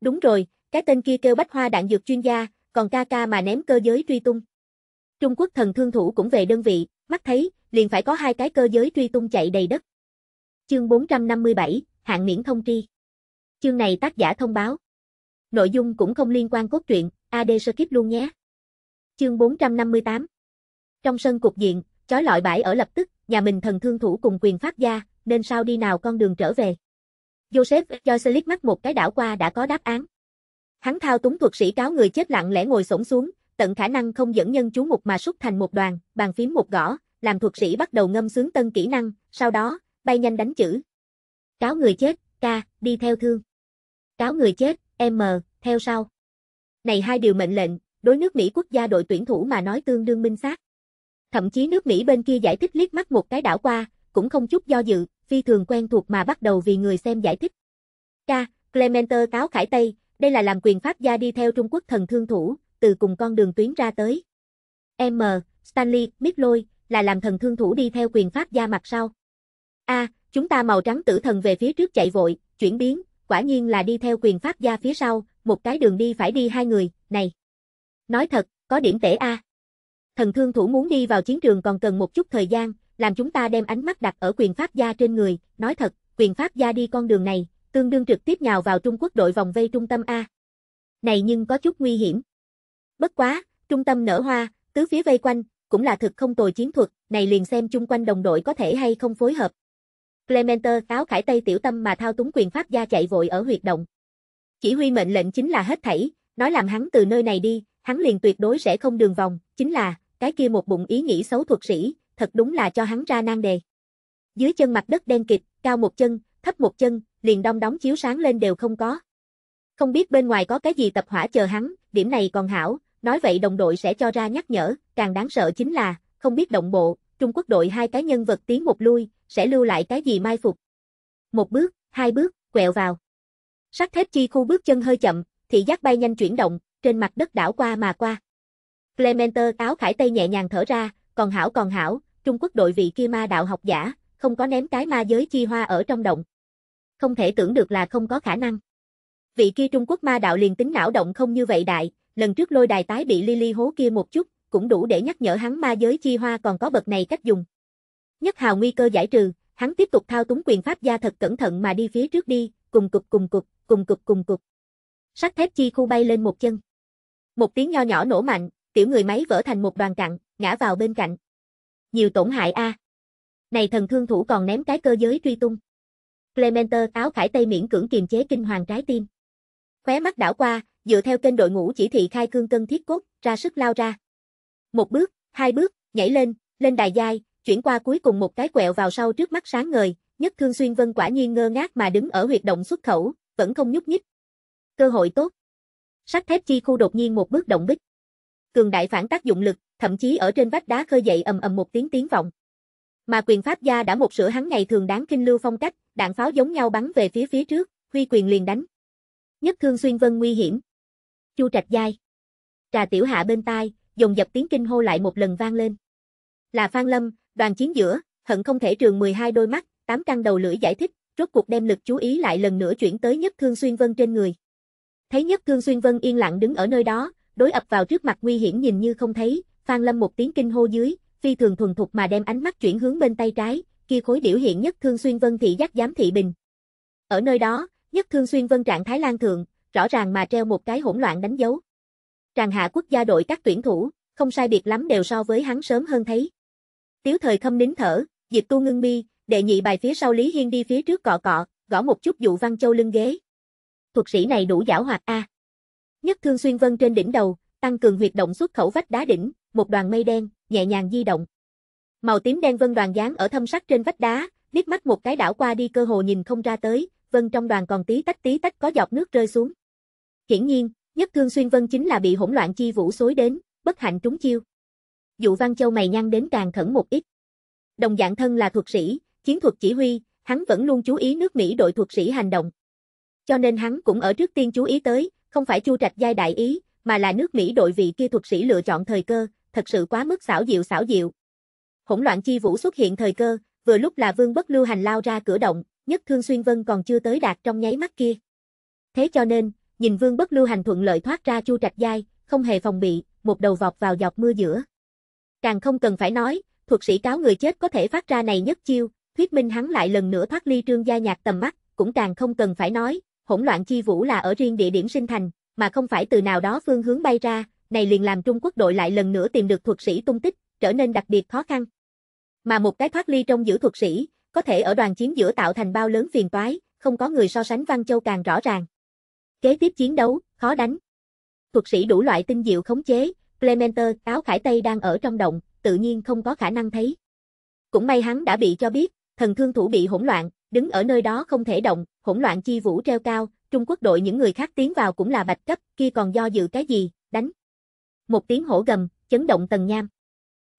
Đúng rồi, cái tên kia kêu bách hoa đạn dược chuyên gia, còn ca ca mà ném cơ giới truy tung. Trung Quốc thần thương thủ cũng về đơn vị, mắt thấy, liền phải có hai cái cơ giới truy tung chạy đầy đất. Chương 457, hạng miễn thông tri. Chương này tác giả thông báo. Nội dung cũng không liên quan cốt truyện, AD sơ skip luôn nhé. Chương 458. Trong sân cục diện, chói lọi bãi ở lập tức, nhà mình thần thương thủ cùng quyền phát gia, nên sao đi nào con đường trở về. Joseph cho Joselit mắt một cái đảo qua đã có đáp án. Hắn thao túng thuật sĩ cáo người chết lặng lẽ ngồi xổm xuống, tận khả năng không dẫn nhân chú mục mà xúc thành một đoàn, bàn phím một gõ, làm thuật sĩ bắt đầu ngâm sướng tân kỹ năng, sau đó, bay nhanh đánh chữ. Cáo người chết, ca, đi theo thương. Cáo người chết, M, theo sau. Này hai điều mệnh lệnh, đối nước Mỹ quốc gia đội tuyển thủ mà nói tương đương minh xác. Thậm chí nước Mỹ bên kia giải thích liếc mắt một cái đảo qua, cũng không chút do dự, phi thường quen thuộc mà bắt đầu vì người xem giải thích. K. Clementer cáo Khải Tây, đây là làm quyền pháp gia đi theo Trung Quốc thần thương thủ, từ cùng con đường tuyến ra tới. M. Stanley Midlôi, là làm thần thương thủ đi theo quyền pháp gia mặt sau. A. Chúng ta màu trắng tử thần về phía trước chạy vội, chuyển biến, quả nhiên là đi theo quyền pháp gia phía sau, một cái đường đi phải đi hai người, này. Nói thật, có điểm tệ A thần thương thủ muốn đi vào chiến trường còn cần một chút thời gian, làm chúng ta đem ánh mắt đặt ở quyền pháp gia trên người, nói thật, quyền pháp gia đi con đường này, tương đương trực tiếp nhào vào Trung Quốc đội vòng vây trung tâm A. Này nhưng có chút nguy hiểm. Bất quá, trung tâm nở hoa, tứ phía vây quanh, cũng là thực không tồi chiến thuật, này liền xem chung quanh đồng đội có thể hay không phối hợp. Clementer cáo khải tây tiểu tâm mà thao túng quyền pháp gia chạy vội ở huyệt động. Chỉ huy mệnh lệnh chính là hết thảy, nói làm hắn từ nơi này đi, hắn liền tuyệt đối sẽ không đường vòng, chính là, cái kia một bụng ý nghĩ xấu thuật sĩ, thật đúng là cho hắn ra nan đề. Dưới chân mặt đất đen kịt, cao một chân, thấp một chân, liền đong đóng chiếu sáng lên đều không có. Không biết bên ngoài có cái gì tập hỏa chờ hắn, điểm này còn hảo, nói vậy đồng đội sẽ cho ra nhắc nhở, càng đáng sợ chính là, không biết động bộ, Trung Quốc đội hai cái nhân vật tiến một lui, sẽ lưu lại cái gì mai phục. Một bước, hai bước, quẹo vào. Sắt thép chi khu bước chân hơi chậm, thị giác bay nhanh chuyển động, trên mặt đất đảo qua mà qua. Clementer áo khải tây nhẹ nhàng thở ra, còn hảo còn hảo, Trung Quốc đội vị kia ma đạo học giả, không có ném cái ma giới chi hoa ở trong động. Không thể tưởng được là không có khả năng. Vị kia Trung Quốc ma đạo liền tính não động không như vậy đại, lần trước lôi đài tái bị Lily hố kia một chút, cũng đủ để nhắc nhở hắn ma giới chi hoa còn có bậc này cách dùng. Nhất hào nguy cơ giải trừ, hắn tiếp tục thao túng quyền pháp gia thật cẩn thận mà đi phía trước đi, cùng cục cùng cục, cùng cục cùng cục. Sắt thép chi khu bay lên một chân. Một tiếng nho nhỏ nổ mạnh, tiểu người máy vỡ thành một đoàn cặn, ngã vào bên cạnh. Nhiều tổn hại a. Này thần thương thủ còn ném cái cơ giới truy tung. Clementer áo khải tây miễn cưỡng kiềm chế kinh hoàng trái tim. Khóe mắt đảo qua, dựa theo kênh đội ngũ chỉ thị khai cương cân thiết cốt, ra sức lao ra. Một bước, hai bước, nhảy lên, lên đài giai, chuyển qua cuối cùng một cái quẹo vào sau trước mắt sáng ngời, nhất thương xuyên vân quả nhiên ngơ ngác mà đứng ở huyệt động xuất khẩu, vẫn không nhúc nhích. Cơ hội tốt. Sắt thép chi khu đột nhiên một bước động bích cường đại phản tác dụng lực, thậm chí ở trên vách đá khơi dậy ầm ầm một tiếng tiếng vọng. Mà quyền pháp gia đã một sửa hắn ngày thường đáng kinh lưu phong cách, đạn pháo giống nhau bắn về phía phía trước, huy quyền liền đánh. Nhất thương xuyên vân nguy hiểm. Chu Trạch Giai. Trà Tiểu Hạ bên tai, dồn dập tiếng kinh hô lại một lần vang lên. Là Phan Lâm, đoàn chiến giữa, hận không thể trường 12 đôi mắt, tám căn đầu lưỡi giải thích, rốt cuộc đem lực chú ý lại lần nữa chuyển tới Nhất Thương Xuyên Vân trên người. Thấy Nhất Thương Xuyên Vân yên lặng đứng ở nơi đó, đối ập vào trước mặt nguy hiểm nhìn như không thấy, Phan Lâm một tiếng kinh hô dưới, phi thường thuần thục mà đem ánh mắt chuyển hướng bên tay trái, kia khối điểu hiện nhất thương xuyên vân thị giác giám thị bình. Ở nơi đó, nhất thương xuyên vân trạng thái lan thượng, rõ ràng mà treo một cái hỗn loạn đánh dấu. Tràng hạ quốc gia đội các tuyển thủ, không sai biệt lắm đều so với hắn sớm hơn thấy. Tiếu thời khâm nín thở, diệp tu ngưng mi, đệ nhị bài phía sau Lý Hiên đi phía trước cọ cọ, gõ một chút dụ văn châu lưng ghế. Thuật sĩ này đủ giảo hoạt a. À. Nhất thương xuyên vân trên đỉnh đầu, tăng cường huyệt động xuất khẩu vách đá đỉnh, một đoàn mây đen, nhẹ nhàng di động. Màu tím đen vân đoàn dáng ở thâm sắc trên vách đá, liếc mắt một cái đảo qua đi cơ hồ nhìn không ra tới, vân trong đoàn còn tí tách tí tách có giọt nước rơi xuống. Hiển nhiên, nhất thương xuyên vân chính là bị hỗn loạn chi vũ xối đến, bất hạnh trúng chiêu. Dụ Văn Châu mày nhăn đến càng khẩn một ít. Đồng dạng thân là thuật sĩ, chiến thuật chỉ huy, hắn vẫn luôn chú ý nước Mỹ đội thuật sĩ hành động. Cho nên hắn cũng ở trước tiên chú ý tới, không phải Chu Trạch Giai đại ý, mà là nước Mỹ đội vị kia thuật sĩ lựa chọn thời cơ, thật sự quá mức xảo diệu xảo diệu. Hỗn loạn chi vũ xuất hiện thời cơ, vừa lúc là Vương Bất Lưu hành lao ra cửa động, nhất Thương Xuyên Vân còn chưa tới đạt trong nháy mắt kia. Thế cho nên, nhìn Vương Bất Lưu hành thuận lợi thoát ra Chu Trạch Giai, không hề phòng bị, một đầu vọt vào dọc mưa giữa. Càng không cần phải nói, thuật sĩ cáo người chết có thể phát ra này nhất chiêu, thuyết minh hắn lại lần nữa thoát ly Trương Gia Nhạc tầm mắt, cũng càng không cần phải nói, hỗn loạn chi vũ là ở riêng địa điểm sinh thành, mà không phải từ nào đó phương hướng bay ra, này liền làm Trung Quốc đội lại lần nữa tìm được thuật sĩ tung tích, trở nên đặc biệt khó khăn. Mà một cái thoát ly trong giữ thuật sĩ, có thể ở đoàn chiến giữa tạo thành bao lớn phiền toái, không có người so sánh Văn Châu càng rõ ràng. Kế tiếp chiến đấu, khó đánh. Thuật sĩ đủ loại tinh diệu khống chế, Clementer, áo khải Tây đang ở trong động, tự nhiên không có khả năng thấy. Cũng may hắn đã bị cho biết, thần thương thủ bị hỗn loạn, đứng ở nơi đó không thể động, hỗn loạn chi vũ treo cao, Trung Quốc đội những người khác tiến vào cũng là bạch cấp, kia còn do dự cái gì, đánh. Một tiếng hổ gầm, chấn động tầng nham.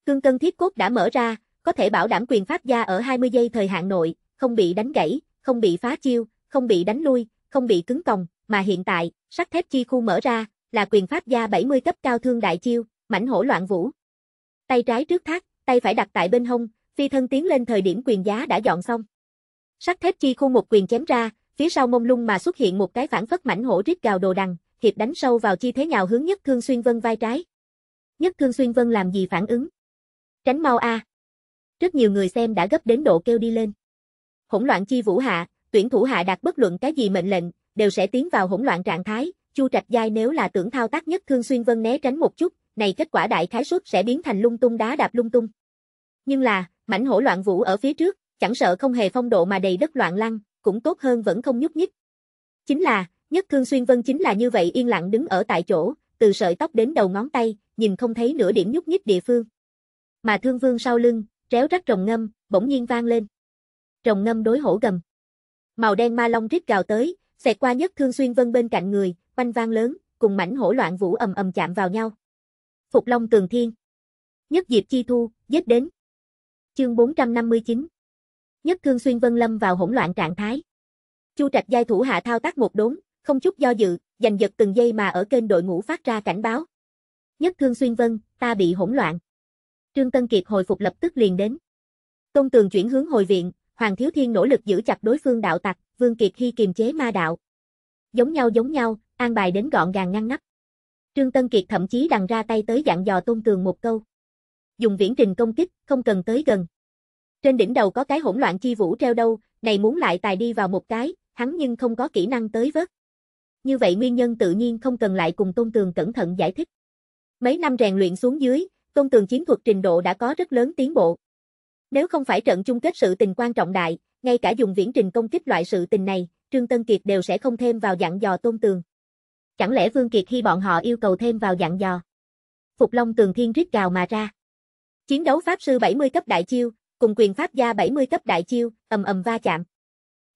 Cương cân thiết cốt đã mở ra, có thể bảo đảm quyền pháp gia ở 20 giây thời hạn nội, không bị đánh gãy, không bị phá chiêu, không bị đánh lui, không bị cứng còng, mà hiện tại, sắt thép chi khu mở ra, là quyền pháp gia 70 cấp cao thương đại chiêu, mảnh hổ loạn vũ. Tay trái trước thác, tay phải đặt tại bên hông, phi thân tiến lên thời điểm quyền giá đã dọn xong. Sắt thép chi khu một quyền chém ra, phía sau mông lung mà xuất hiện một cái phản phất mảnh hổ rít gào đồ đằng, hiệp đánh sâu vào chi thế nhào hướng nhất thương xuyên vân vai trái. Nhất thương xuyên vân làm gì phản ứng? Tránh mau a. Rất nhiều người xem đã gấp đến độ kêu đi lên. Hỗn loạn chi vũ hạ, tuyển thủ hạ đạt bất luận cái gì mệnh lệnh, đều sẽ tiến vào hỗn loạn trạng thái, Chu Trạch Giai nếu là tưởng thao tác nhất thương xuyên vân né tránh một chút, này kết quả đại khái suất sẽ biến thành lung tung đá đạp lung tung. Nhưng là, mảnh hổ loạn vũ ở phía trước, chẳng sợ không hề phong độ mà đầy đất loạn lăng, cũng tốt hơn vẫn không nhúc nhích. Chính là, nhất thương xuyên vân chính là như vậy yên lặng đứng ở tại chỗ, từ sợi tóc đến đầu ngón tay, nhìn không thấy nửa điểm nhúc nhích địa phương. Mà thương vương sau lưng, réo rắc rồng ngâm, bỗng nhiên vang lên. Rồng ngâm đối hổ gầm. Màu đen ma long rít gào tới, xẹt qua nhất thương xuyên vân bên cạnh người, quanh vang lớn, cùng mảnh hổ loạn vũ ầm ầm chạm vào nhau. Phục Long Tường Thiên. Nhất Diệp Chi Thu, giết đến. Chương 459 nhất Thương Xuyên Vân lâm vào hỗn loạn trạng thái. Chu Trạch Giai thủ hạ thao tác một đốn, không chút do dự, giành giật từng giây mà ở kênh đội ngũ phát ra cảnh báo. Nhất Thương Xuyên Vân, ta bị hỗn loạn. Trương Tân Kiệt hồi phục lập tức liền đến. Tôn Tường chuyển hướng hồi viện, Hoàng Thiếu Thiên nỗ lực giữ chặt đối phương đạo tặc, Vương Kiệt Hy kiềm chế ma đạo. Giống nhau giống nhau, an bài đến gọn gàng ngăn nắp. Trương Tân Kiệt thậm chí đằng ra tay tới dạng dò Tôn Tường một câu. Dùng viễn trình công kích, không cần tới gần. Trên đỉnh đầu có cái hỗn loạn chi vũ treo đâu, này muốn lại tài đi vào một cái, hắn nhưng không có kỹ năng tới vớt. Như vậy nguyên nhân tự nhiên không cần lại cùng Tôn Tường cẩn thận giải thích. Mấy năm rèn luyện xuống dưới, Tôn Tường chiến thuật trình độ đã có rất lớn tiến bộ. Nếu không phải trận chung kết sự tình quan trọng đại, ngay cả dùng viễn trình công kích loại sự tình này, Trương Tân Kiệt đều sẽ không thêm vào dặn dò Tôn Tường. Chẳng lẽ Vương Kiệt khi bọn họ yêu cầu thêm vào dặn dò? Phục Long Tường Thiên rít gào mà ra. Chiến đấu Pháp Sư 70 cấp đại chiêu, cùng quyền pháp gia 70 cấp đại chiêu, ầm ầm va chạm.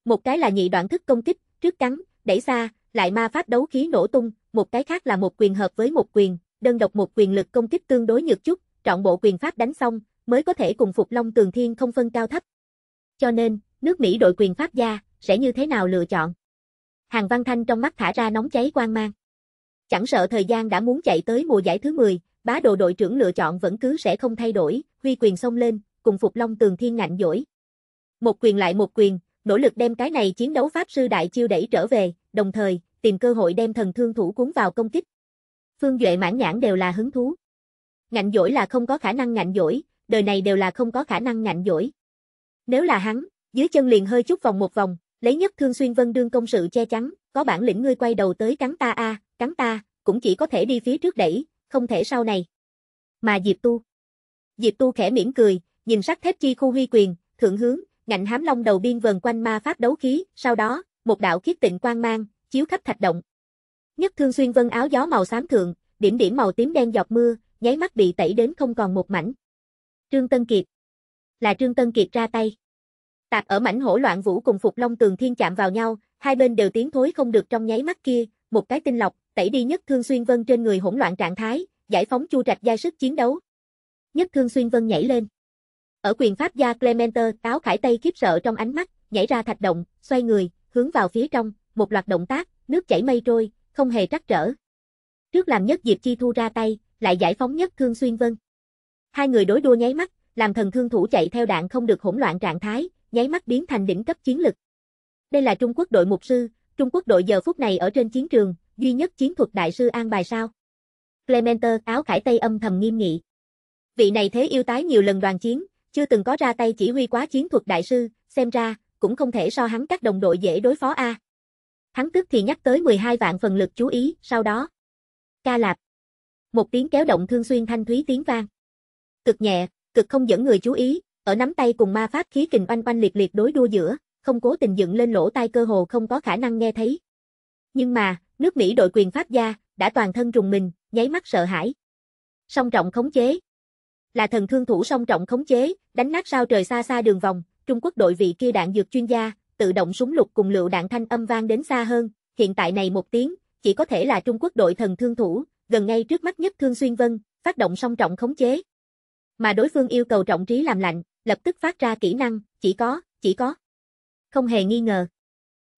Một cái là nhị đoạn thức công kích, trước cắn, đẩy xa, lại ma pháp đấu khí nổ tung, một cái khác là một quyền hợp với một quyền, đơn độc một quyền lực công kích tương đối nhược chút, trọn bộ quyền pháp đánh xong, mới có thể cùng Phục Long Tường Thiên không phân cao thấp. Cho nên, nước Mỹ đội quyền pháp gia, sẽ như thế nào lựa chọn? Hàng Văn Thanh trong mắt thả ra nóng cháy quang mang. Chẳng sợ thời gian đã muốn chạy tới mùa giải thứ 10, bá đồ đội trưởng lựa chọn vẫn cứ sẽ không thay đổi, huy quyền xông lên, cùng Phục Long Tường Thiên ngạnh dỗi. Một quyền lại một quyền, nỗ lực đem cái này chiến đấu Pháp Sư Đại Chiêu đẩy trở về, đồng thời, tìm cơ hội đem thần thương thủ cuốn vào công kích. Phương Duệ mãn nhãn đều là hứng thú. Ngạnh dỗi là không có khả năng ngạnh dỗi, đời này đều là không có khả năng ngạnh dỗi. Nếu là hắn, dưới chân liền hơi chút vòng một vòng, lấy nhất thương xuyên vân đương công sự che chắn, có bản lĩnh ngươi quay đầu tới cắn ta a, cắn ta, cũng chỉ có thể đi phía trước đẩy, không thể sau này. Mà Diệp Tu. Diệp Tu khẽ mỉm cười, nhìn sắc thép chi khu huy quyền, thượng hướng, ngạnh hám long đầu biên vần quanh ma pháp đấu khí, sau đó, một đạo khiết tịnh quang mang, chiếu khắp thạch động. Nhất thương xuyên vân áo gió màu xám thượng, điểm điểm màu tím đen giọt mưa, nháy mắt bị tẩy đến không còn một mảnh. Trương Tân Kiệt. Là Trương Tân Kiệt ra tay. tạp ở mảnh hổ loạn vũ cùng Phục Long Tường Thiên chạm vào nhau, hai bên đều tiến thối không được trong nháy mắt kia, một cái tinh lọc, tẩy đi nhất thương xuyên vân trên người hỗn loạn trạng thái, giải phóng chu trạch giai sức chiến đấu. Nhất thương xuyên vân nhảy lên. Ở quyền pháp gia Clementer áo khải tây khiếp sợ trong ánh mắt, nhảy ra thạch động, xoay người, hướng vào phía trong, một loạt động tác, nước chảy mây trôi, không hề trắc trở. Trước làm nhất Diệp Chi Thu ra tay, lại giải phóng nhất Thương Xuyên Vân. Hai người đối đua nháy mắt, làm thần thương thủ chạy theo đạn không được hỗn loạn trạng thái, nháy mắt biến thành đỉnh cấp chiến lực. Đây là Trung Quốc đội mục sư, Trung Quốc đội giờ phút này ở trên chiến trường, duy nhất chiến thuật đại sư an bài sao? Clementer áo khải tây âm thầm nghiêm nghị. Vị này thế yêu tái nhiều lần đoàn chiến, chưa từng có ra tay chỉ huy quá chiến thuật đại sư, xem ra, cũng không thể so hắn các đồng đội dễ đối phó a. Hắn tức thì nhắc tới 12 vạn phần lực chú ý, sau đó. Ca lạp. Một tiếng kéo động thương xuyên thanh thúy tiếng vang. Cực nhẹ, cực không dẫn người chú ý, ở nắm tay cùng ma pháp khí kình oanh oanh liệt liệt đối đua giữa, không cố tình dựng lên lỗ tai cơ hồ không có khả năng nghe thấy. Nhưng mà, nước Mỹ đội quyền pháp gia, đã toàn thân rùng mình, nháy mắt sợ hãi. Song trọng khống chế, là thần thương thủ song trọng khống chế, đánh nát sao trời xa xa đường vòng, Trung Quốc đội vị kia đạn dược chuyên gia, tự động súng lục cùng lựu đạn thanh âm vang đến xa hơn, hiện tại này một tiếng, chỉ có thể là Trung Quốc đội thần thương thủ, gần ngay trước mắt nhất Thương Xuyên Vân, phát động song trọng khống chế. Mà đối phương yêu cầu trọng trí làm lạnh, lập tức phát ra kỹ năng, chỉ có, chỉ có. Không hề nghi ngờ.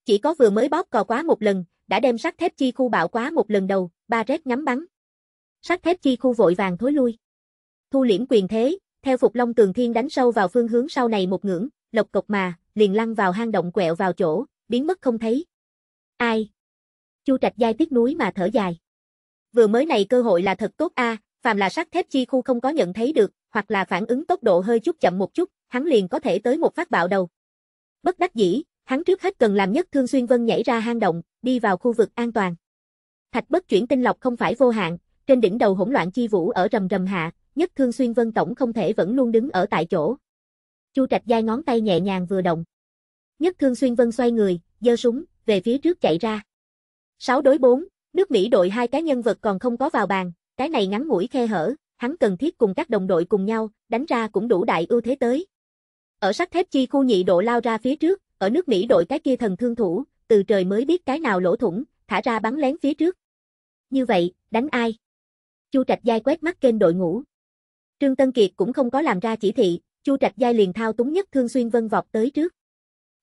Chỉ có vừa mới bóp cò quá một lần, đã đem sắt thép chi khu bạo quá một lần đầu, ba rét nhắm bắn. Sắt thép chi khu vội vàng thối lui thu liễm quyền thế, theo Phục Long Tường Thiên đánh sâu vào phương hướng sau này một ngưỡng, lộc cộc mà, liền lăn vào hang động quẹo vào chỗ, biến mất không thấy. Ai? Chu Trạch Giai tiếc núi mà thở dài. Vừa mới này cơ hội là thật tốt a, à, phàm là sắt thép chi khu không có nhận thấy được, hoặc là phản ứng tốc độ hơi chút chậm một chút, hắn liền có thể tới một phát bạo đầu. Bất đắc dĩ, hắn trước hết cần làm nhất Thương Xuyên Vân nhảy ra hang động, đi vào khu vực an toàn. Thạch bất chuyển tinh lọc không phải vô hạn, trên đỉnh đầu hỗn loạn chi vũ ở rầm rầm hạ, nhất Thương Xuyên Vân Tổng không thể vẫn luôn đứng ở tại chỗ. Chu Trạch Giai ngón tay nhẹ nhàng vừa động. Nhất Thương Xuyên Vân xoay người, giơ súng, về phía trước chạy ra. 6 đối 4, nước Mỹ đội hai cái nhân vật còn không có vào bàn, cái này ngắn mũi khe hở, hắn cần thiết cùng các đồng đội cùng nhau, đánh ra cũng đủ đại ưu thế tới. Ở sắt thép chi khu nhị độ lao ra phía trước, ở nước Mỹ đội cái kia thần thương thủ, từ trời mới biết cái nào lỗ thủng, thả ra bắn lén phía trước. Như vậy, đánh ai? Chu Trạch Giai quét mắt kênh đội ngũ, Trương Tân Kiệt cũng không có làm ra chỉ thị, Chu Trạch Giai liền thao túng nhất thương xuyên vân vọt tới trước.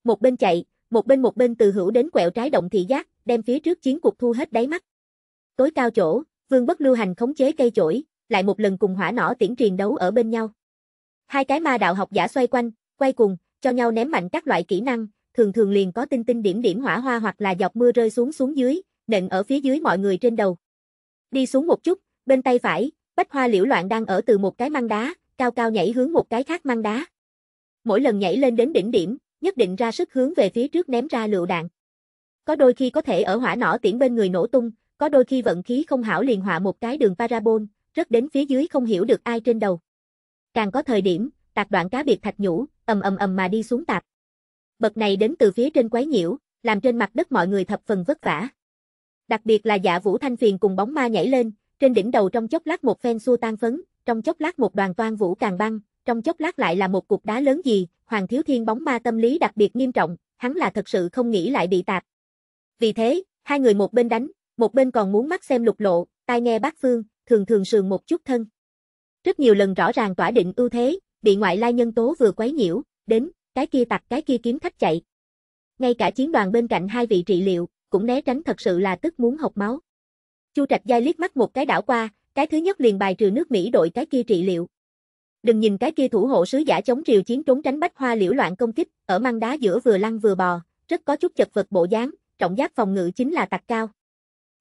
Một bên chạy, một bên một bên từ hữu đến quẹo trái động thị giác, đem phía trước chiến cuộc thu hết đáy mắt. Tối cao chỗ, Vương Bất Lưu Hành khống chế cây chổi, lại một lần cùng hỏa nỏ tiễn truyền đấu ở bên nhau. Hai cái ma đạo học giả xoay quanh, quay cùng, cho nhau ném mạnh các loại kỹ năng, thường thường liền có tinh tinh điểm điểm hỏa hoa hoặc là giọt mưa rơi xuống xuống dưới, nện ở phía dưới mọi người trên đầu. Đi xuống một chút, bên tay phải, Bách hoa liễu loạn đang ở từ một cái măng đá, cao cao nhảy hướng một cái khác măng đá. Mỗi lần nhảy lên đến đỉnh điểm, nhất định ra sức hướng về phía trước ném ra lựu đạn. Có đôi khi có thể ở hỏa nỏ tiễn bên người nổ tung, có đôi khi vận khí không hảo liền họa một cái đường parabol, rất đến phía dưới không hiểu được ai trên đầu. Càng có thời điểm, tạc đoạn cá biệt thạch nhũ, ầm ầm ầm mà đi xuống tạp. Bậc này đến từ phía trên quái nhiễu, làm trên mặt đất mọi người thập phần vất vả. Đặc biệt là dạ vũ thanh phiền cùng bóng ma nhảy lên, trên đỉnh đầu trong chốc lát một phen xua tan phấn, trong chốc lát một đoàn toan vũ càng băng, trong chốc lát lại là một cục đá lớn gì, Hoàng Thiếu Thiên bóng ma tâm lý đặc biệt nghiêm trọng, hắn là thật sự không nghĩ lại bị tạp. Vì thế, hai người một bên đánh, một bên còn muốn mắt xem lục lộ, tai nghe bác phương, thường thường sườn một chút thân. Rất nhiều lần rõ ràng tỏa định ưu thế, bị ngoại lai nhân tố vừa quấy nhiễu, đến, cái kia tặc cái kia kiếm khách chạy. Ngay cả chiến đoàn bên cạnh hai vị trị liệu, cũng né tránh thật sự là tức muốn học máu. Chu Trạch Giai liếc mắt một cái đảo qua, cái thứ nhất liền bài trừ nước Mỹ đội cái kia trị liệu. Đừng nhìn cái kia thủ hộ sứ giả chống triều chiến trốn tránh bách hoa liễu loạn công kích, ở măng đá giữa vừa lăn vừa bò, rất có chút chật vật bộ dáng, trọng giác phòng ngự chính là tạc cao.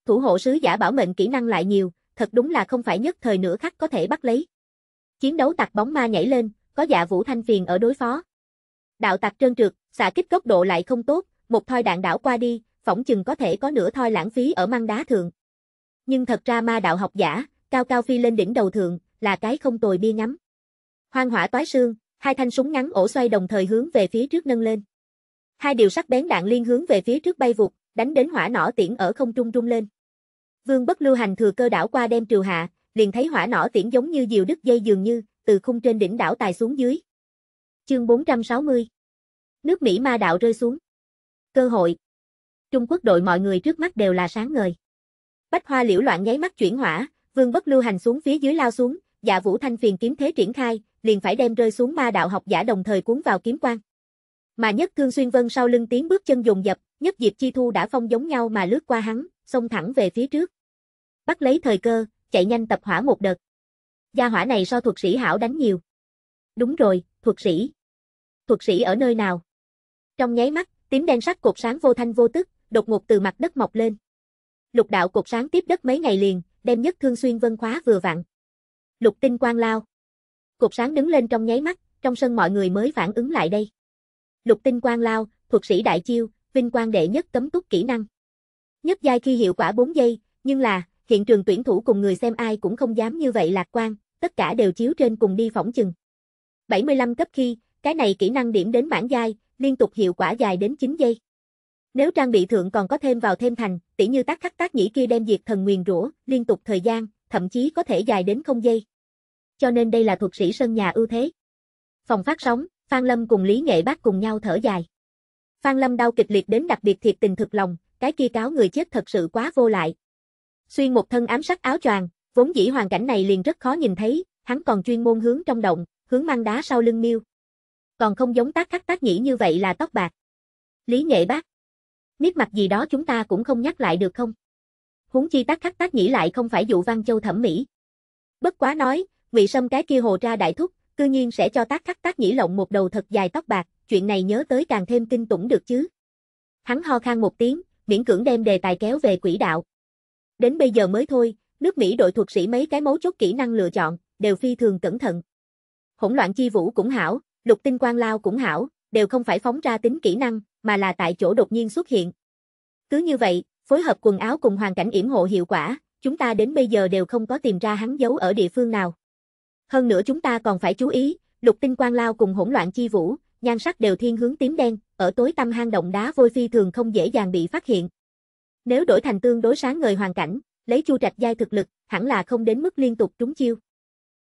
Thủ hộ sứ giả bảo mệnh kỹ năng lại nhiều, thật đúng là không phải nhất thời nửa khắc có thể bắt lấy. Chiến đấu tạc bóng ma nhảy lên, có dạ vũ thanh phiền ở đối phó. Đạo tạc trơn trượt, xạ kích góc độ lại không tốt, một thoi đạn đảo qua đi, phỏng chừng có thể có nửa thoi lãng phí ở măng đá thượng nhưng thật ra ma đạo học giả, cao cao phi lên đỉnh đầu thượng, là cái không tồi bia ngắm. Hoang hỏa toái xương, hai thanh súng ngắn ổ xoay đồng thời hướng về phía trước nâng lên. Hai điều sắc bén đạn liên hướng về phía trước bay vụt, đánh đến hỏa nỏ tiễn ở không trung trung lên. Vương Bất Lưu hành thừa cơ đảo qua đem triều hạ, liền thấy hỏa nỏ tiễn giống như diều đứt dây dường như, từ khung trên đỉnh đảo tài xuống dưới. Chương 460. Nước Mỹ ma đạo rơi xuống. Cơ hội. Trung Quốc đội mọi người trước mắt đều là sáng ngời. Bách hoa liễu loạn nháy mắt chuyển hỏa, vương bất lưu hành xuống phía dưới lao xuống, dạ vũ thanh phiền kiếm thế triển khai, liền phải đem rơi xuống ma đạo học giả đồng thời cuốn vào kiếm quang. Mà nhất thương xuyên vân sau lưng tiếng bước chân dồn dập, nhất diệp chi thu đã phong giống nhau mà lướt qua hắn, xông thẳng về phía trước. Bắt lấy thời cơ, chạy nhanh tập hỏa một đợt. Gia hỏa này so thuật sĩ hảo đánh nhiều. Đúng rồi, thuật sĩ. Thuật sĩ ở nơi nào? Trong nháy mắt, tím đen sắc cột sáng vô thanh vô tức, đột ngột từ mặt đất mọc lên. Lục đạo cột sáng tiếp đất mấy ngày liền, đem nhất thương xuyên vân khóa vừa vặn. Lục tinh quang lao. Cột sáng đứng lên trong nháy mắt, trong sân mọi người mới phản ứng lại đây. Lục tinh quang lao, thuật sĩ đại chiêu, vinh quang đệ nhất cấm túc kỹ năng. Nhất giai khi hiệu quả 4 giây, nhưng là, hiện trường tuyển thủ cùng người xem ai cũng không dám như vậy lạc quan, tất cả đều chiếu trên cùng đi phỏng chừng. 75 cấp khi, cái này kỹ năng điểm đến bản giai, liên tục hiệu quả dài đến 9 giây. Nếu trang bị thượng còn có thêm vào thêm thành, tỉ như tác khắc tác nhĩ kia đem diệt thần nguyền rủa, liên tục thời gian, thậm chí có thể dài đến không giây. Cho nên đây là thuật sĩ sân nhà ưu thế. Phòng phát sóng, Phan Lâm cùng Lý Nghệ Bác cùng nhau thở dài. Phan Lâm đau kịch liệt đến đặc biệt thiệt tình thực lòng, cái kia cáo người chết thật sự quá vô lại. Xuyên một thân ám sắc áo choàng, vốn dĩ hoàn cảnh này liền rất khó nhìn thấy, hắn còn chuyên môn hướng trong động, hướng mang đá sau lưng miêu. Còn không giống tác khắc tác nhĩ như vậy là tóc bạc. Lý Nghệ Bác, miết mặt gì đó chúng ta cũng không nhắc lại được không? Huống chi tác khắc tác nhĩ lại không phải dụ văn châu thẩm mỹ. Bất quá nói, vị sâm cái kia hồ ra đại thúc, cư nhiên sẽ cho tác khắc tác nhĩ lộng một đầu thật dài tóc bạc, chuyện này nhớ tới càng thêm kinh tủng được chứ. Hắn ho khan một tiếng, miễn cưỡng đem đề tài kéo về quỹ đạo. Đến bây giờ mới thôi, nước Mỹ đội thuật sĩ mấy cái mấu chốt kỹ năng lựa chọn, đều phi thường cẩn thận. Hỗn loạn chi vũ cũng hảo, lục tinh quang lao cũng hảo, đều không phải phóng ra tính kỹ năng, mà là tại chỗ đột nhiên xuất hiện. Cứ như vậy, phối hợp quần áo cùng hoàn cảnh yểm hộ hiệu quả, chúng ta đến bây giờ đều không có tìm ra hắn giấu ở địa phương nào. Hơn nữa chúng ta còn phải chú ý, lục tinh quang lao cùng hỗn loạn chi vũ, nhan sắc đều thiên hướng tím đen, ở tối tâm hang động đá vôi phi thường không dễ dàng bị phát hiện. Nếu đổi thành tương đối sáng ngời hoàn cảnh, lấy chu trạch giai thực lực, hẳn là không đến mức liên tục trúng chiêu.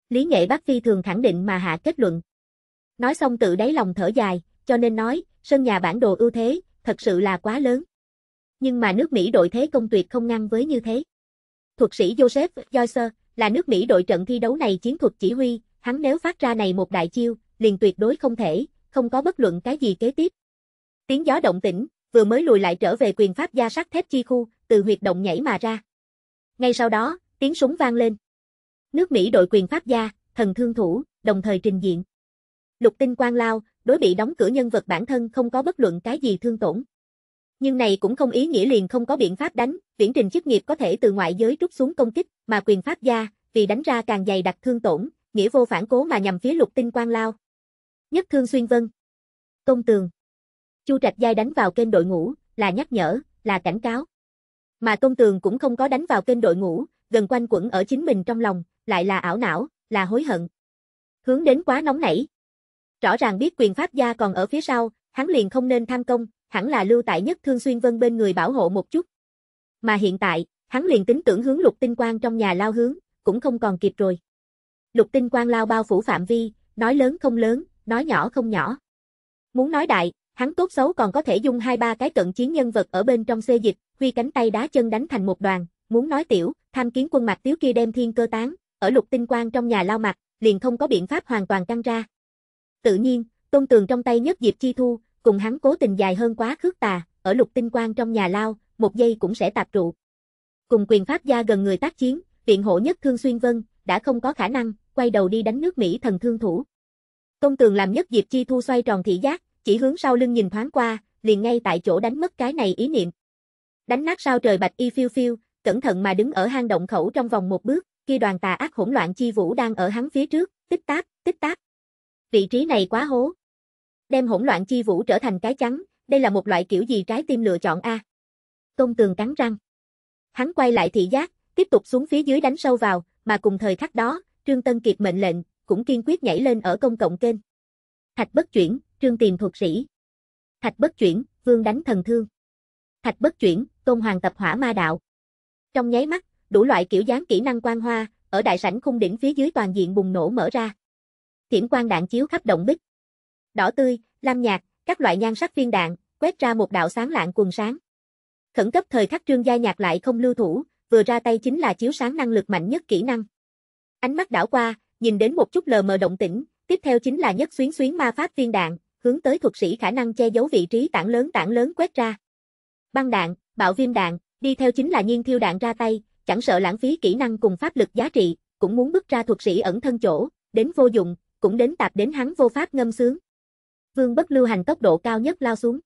Lý nghệ bác phi thường khẳng định mà hạ kết luận. Nói xong tự đáy lòng thở dài, cho nên nói, sân nhà bản đồ ưu thế, thật sự là quá lớn. Nhưng mà nước Mỹ đội thế công tuyệt không ngăn với như thế. Thuật sĩ Joseph Joyce là nước Mỹ đội trận thi đấu này chiến thuật chỉ huy, hắn nếu phát ra này một đại chiêu, liền tuyệt đối không thể, không có bất luận cái gì kế tiếp. Tiếng gió động tĩnh, vừa mới lùi lại trở về quyền pháp gia sát thép chi khu, từ huyệt động nhảy mà ra. Ngay sau đó, tiếng súng vang lên. Nước Mỹ đội quyền pháp gia, thần thương thủ, đồng thời trình diện. Lục tinh quang lao, đối bị đóng cửa nhân vật bản thân không có bất luận cái gì thương tổn. Nhưng này cũng không ý nghĩa liền không có biện pháp đánh, viễn trình chức nghiệp có thể từ ngoại giới rút xuống công kích, mà quyền pháp gia, vì đánh ra càng dày đặc thương tổn, nghĩa vô phản cố mà nhằm phía lục tinh quan lao. Nhất thương xuyên vân. Công tường. Chu Trạch Giai đánh vào kênh đội ngũ, là nhắc nhở, là cảnh cáo. Mà công tường cũng không có đánh vào kênh đội ngũ, gần quanh quẩn ở chính mình trong lòng, lại là ảo não, là hối hận. Hướng đến quá nóng nảy, Rõ ràng biết quyền pháp gia còn ở phía sau, hắn liền không nên tham công, hẳn là lưu tại nhất thương xuyên vân bên người bảo hộ một chút. Mà hiện tại, hắn liền tính tưởng hướng lục tinh quang trong nhà lao hướng, cũng không còn kịp rồi. Lục tinh quang lao bao phủ phạm vi, nói lớn không lớn, nói nhỏ không nhỏ. Muốn nói đại, hắn tốt xấu còn có thể dung hai ba cái cận chiến nhân vật ở bên trong xê dịch, huy cánh tay đá chân đánh thành một đoàn, muốn nói tiểu, tham kiến quân mặt tiếu kia đem thiên cơ tán, ở lục tinh quang trong nhà lao mặt, liền không có biện pháp hoàn toàn căng ra. Tự nhiên, tôn tường trong tay nhất Diệp Chi Thu, cùng hắn cố tình dài hơn quá khước tà, ở lục tinh quang trong nhà lao, một giây cũng sẽ tạp trụ. Cùng quyền pháp gia gần người tác chiến, viện hộ nhất Thương Xuyên Vân, đã không có khả năng, quay đầu đi đánh nước Mỹ thần thương thủ. Tôn tường làm nhất Diệp Chi Thu xoay tròn thị giác, chỉ hướng sau lưng nhìn thoáng qua, liền ngay tại chỗ đánh mất cái này ý niệm. Đánh nát sao trời bạch y phiêu phiêu, cẩn thận mà đứng ở hang động khẩu trong vòng một bước, kia đoàn tà ác hỗn loạn chi vũ đang ở hắn phía trước, tích táp, tích táp, vị trí này quá hố. Đem hỗn loạn chi vũ trở thành cái trắng, đây là một loại kiểu gì trái tim lựa chọn a? tôn tường cắn răng. Hắn quay lại thị giác, tiếp tục xuống phía dưới đánh sâu vào, mà cùng thời khắc đó, Trương Tân Kiệt mệnh lệnh, cũng kiên quyết nhảy lên ở công cộng kênh. Thạch bất chuyển, Trương tìm thuật sĩ. Thạch bất chuyển, Vương đánh thần thương. Thạch bất chuyển, Tôn Hoàng tập hỏa ma đạo. Trong nháy mắt, đủ loại kiểu dáng kỹ năng quang hoa, ở đại sảnh khung đỉnh phía dưới toàn diện bùng nổ mở ra tiễn quang đạn chiếu khắp động bích. Đỏ tươi, lam nhạt, các loại nhan sắc viên đạn, quét ra một đạo sáng lạng quần sáng. Khẩn cấp thời khắc Trương Gia Nhạc lại không lưu thủ, vừa ra tay chính là chiếu sáng năng lực mạnh nhất kỹ năng. Ánh mắt đảo qua, nhìn đến một chút lờ mờ động tĩnh, tiếp theo chính là nhất xuyến xuyến ma pháp viên đạn, hướng tới thuật sĩ khả năng che giấu vị trí tảng lớn tảng lớn quét ra. Băng đạn, bạo viêm đạn, đi theo chính là nhiên thiêu đạn ra tay, chẳng sợ lãng phí kỹ năng cùng pháp lực giá trị, cũng muốn bước ra thuật sĩ ẩn thân chỗ, đến vô dụng, cũng đến tạp đến hắn vô pháp ngâm sướng. Vương bất lưu hành tốc độ cao nhất lao xuống.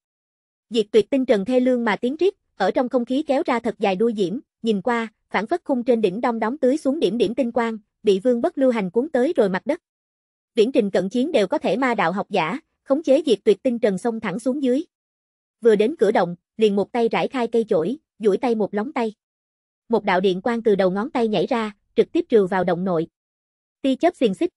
Diệt tuyệt tinh trần thê lương mà tiến triết, ở trong không khí kéo ra thật dài đuôi diễm, nhìn qua, phản phất khung trên đỉnh đông đóng tưới xuống điểm điểm tinh quang, bị vương bất lưu hành cuốn tới rồi mặt đất. Viễn trình cận chiến đều có thể ma đạo học giả, khống chế diệt tuyệt tinh trần xông thẳng xuống dưới. Vừa đến cửa động, liền một tay rải khai cây chổi, duỗi tay một lóng tay. Một đạo điện quang từ đầu ngón tay nhảy ra, trực tiếp trừ vào động nội. Ti chớp xiềng xích,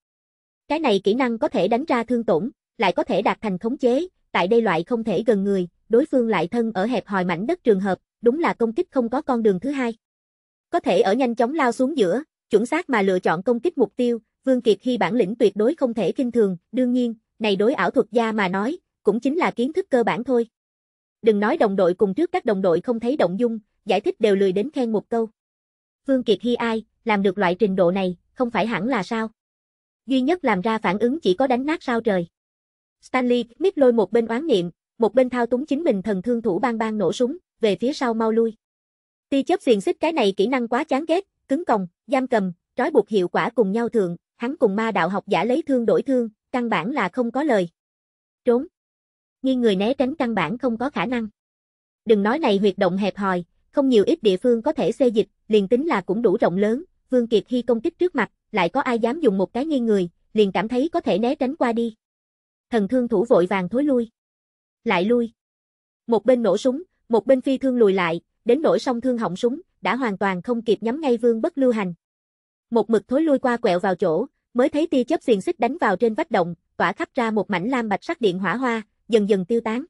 cái này kỹ năng có thể đánh ra thương tổn, lại có thể đạt thành thống chế, tại đây loại không thể gần người, đối phương lại thân ở hẹp hòi mảnh đất trường hợp, đúng là công kích không có con đường thứ hai. Có thể ở nhanh chóng lao xuống giữa, chuẩn xác mà lựa chọn công kích mục tiêu, Vương Kiệt khi bản lĩnh tuyệt đối không thể kinh thường, đương nhiên, này đối ảo thuật gia mà nói, cũng chính là kiến thức cơ bản thôi. Đừng nói đồng đội cùng trước các đồng đội không thấy động dung, giải thích đều lười đến khen một câu. Vương Kiệt hi ai, làm được loại trình độ này, không phải hẳn là sao? duy nhất làm ra phản ứng chỉ có đánh nát sao trời. Stanley Smith lôi một bên oán niệm, một bên thao túng chính mình thần thương thủ bang bang nổ súng, về phía sau mau lui. Ti chớp xiền xích cái này kỹ năng quá chán ghét, cứng còng, giam cầm, trói buộc hiệu quả cùng nhau thượng, hắn cùng ma đạo học giả lấy thương đổi thương, căn bản là không có lời. Trốn. nghi người né tránh căn bản không có khả năng. Đừng nói này huyệt động hẹp hòi, không nhiều ít địa phương có thể xê dịch, liền tính là cũng đủ rộng lớn, Vương Kiệt Hy công kích trước mặt, lại có ai dám dùng một cái nghiêng người, liền cảm thấy có thể né tránh qua đi. Thần thương thủ vội vàng thối lui. Lại lui. Một bên nổ súng, một bên phi thương lùi lại, đến nổ song thương hỏng súng, đã hoàn toàn không kịp nhắm ngay vương bất lưu hành. Một mực thối lui qua quẹo vào chỗ, mới thấy tia chớp xiềng xích đánh vào trên vách động, tỏa khắp ra một mảnh lam bạch sắc điện hỏa hoa, dần dần tiêu tán.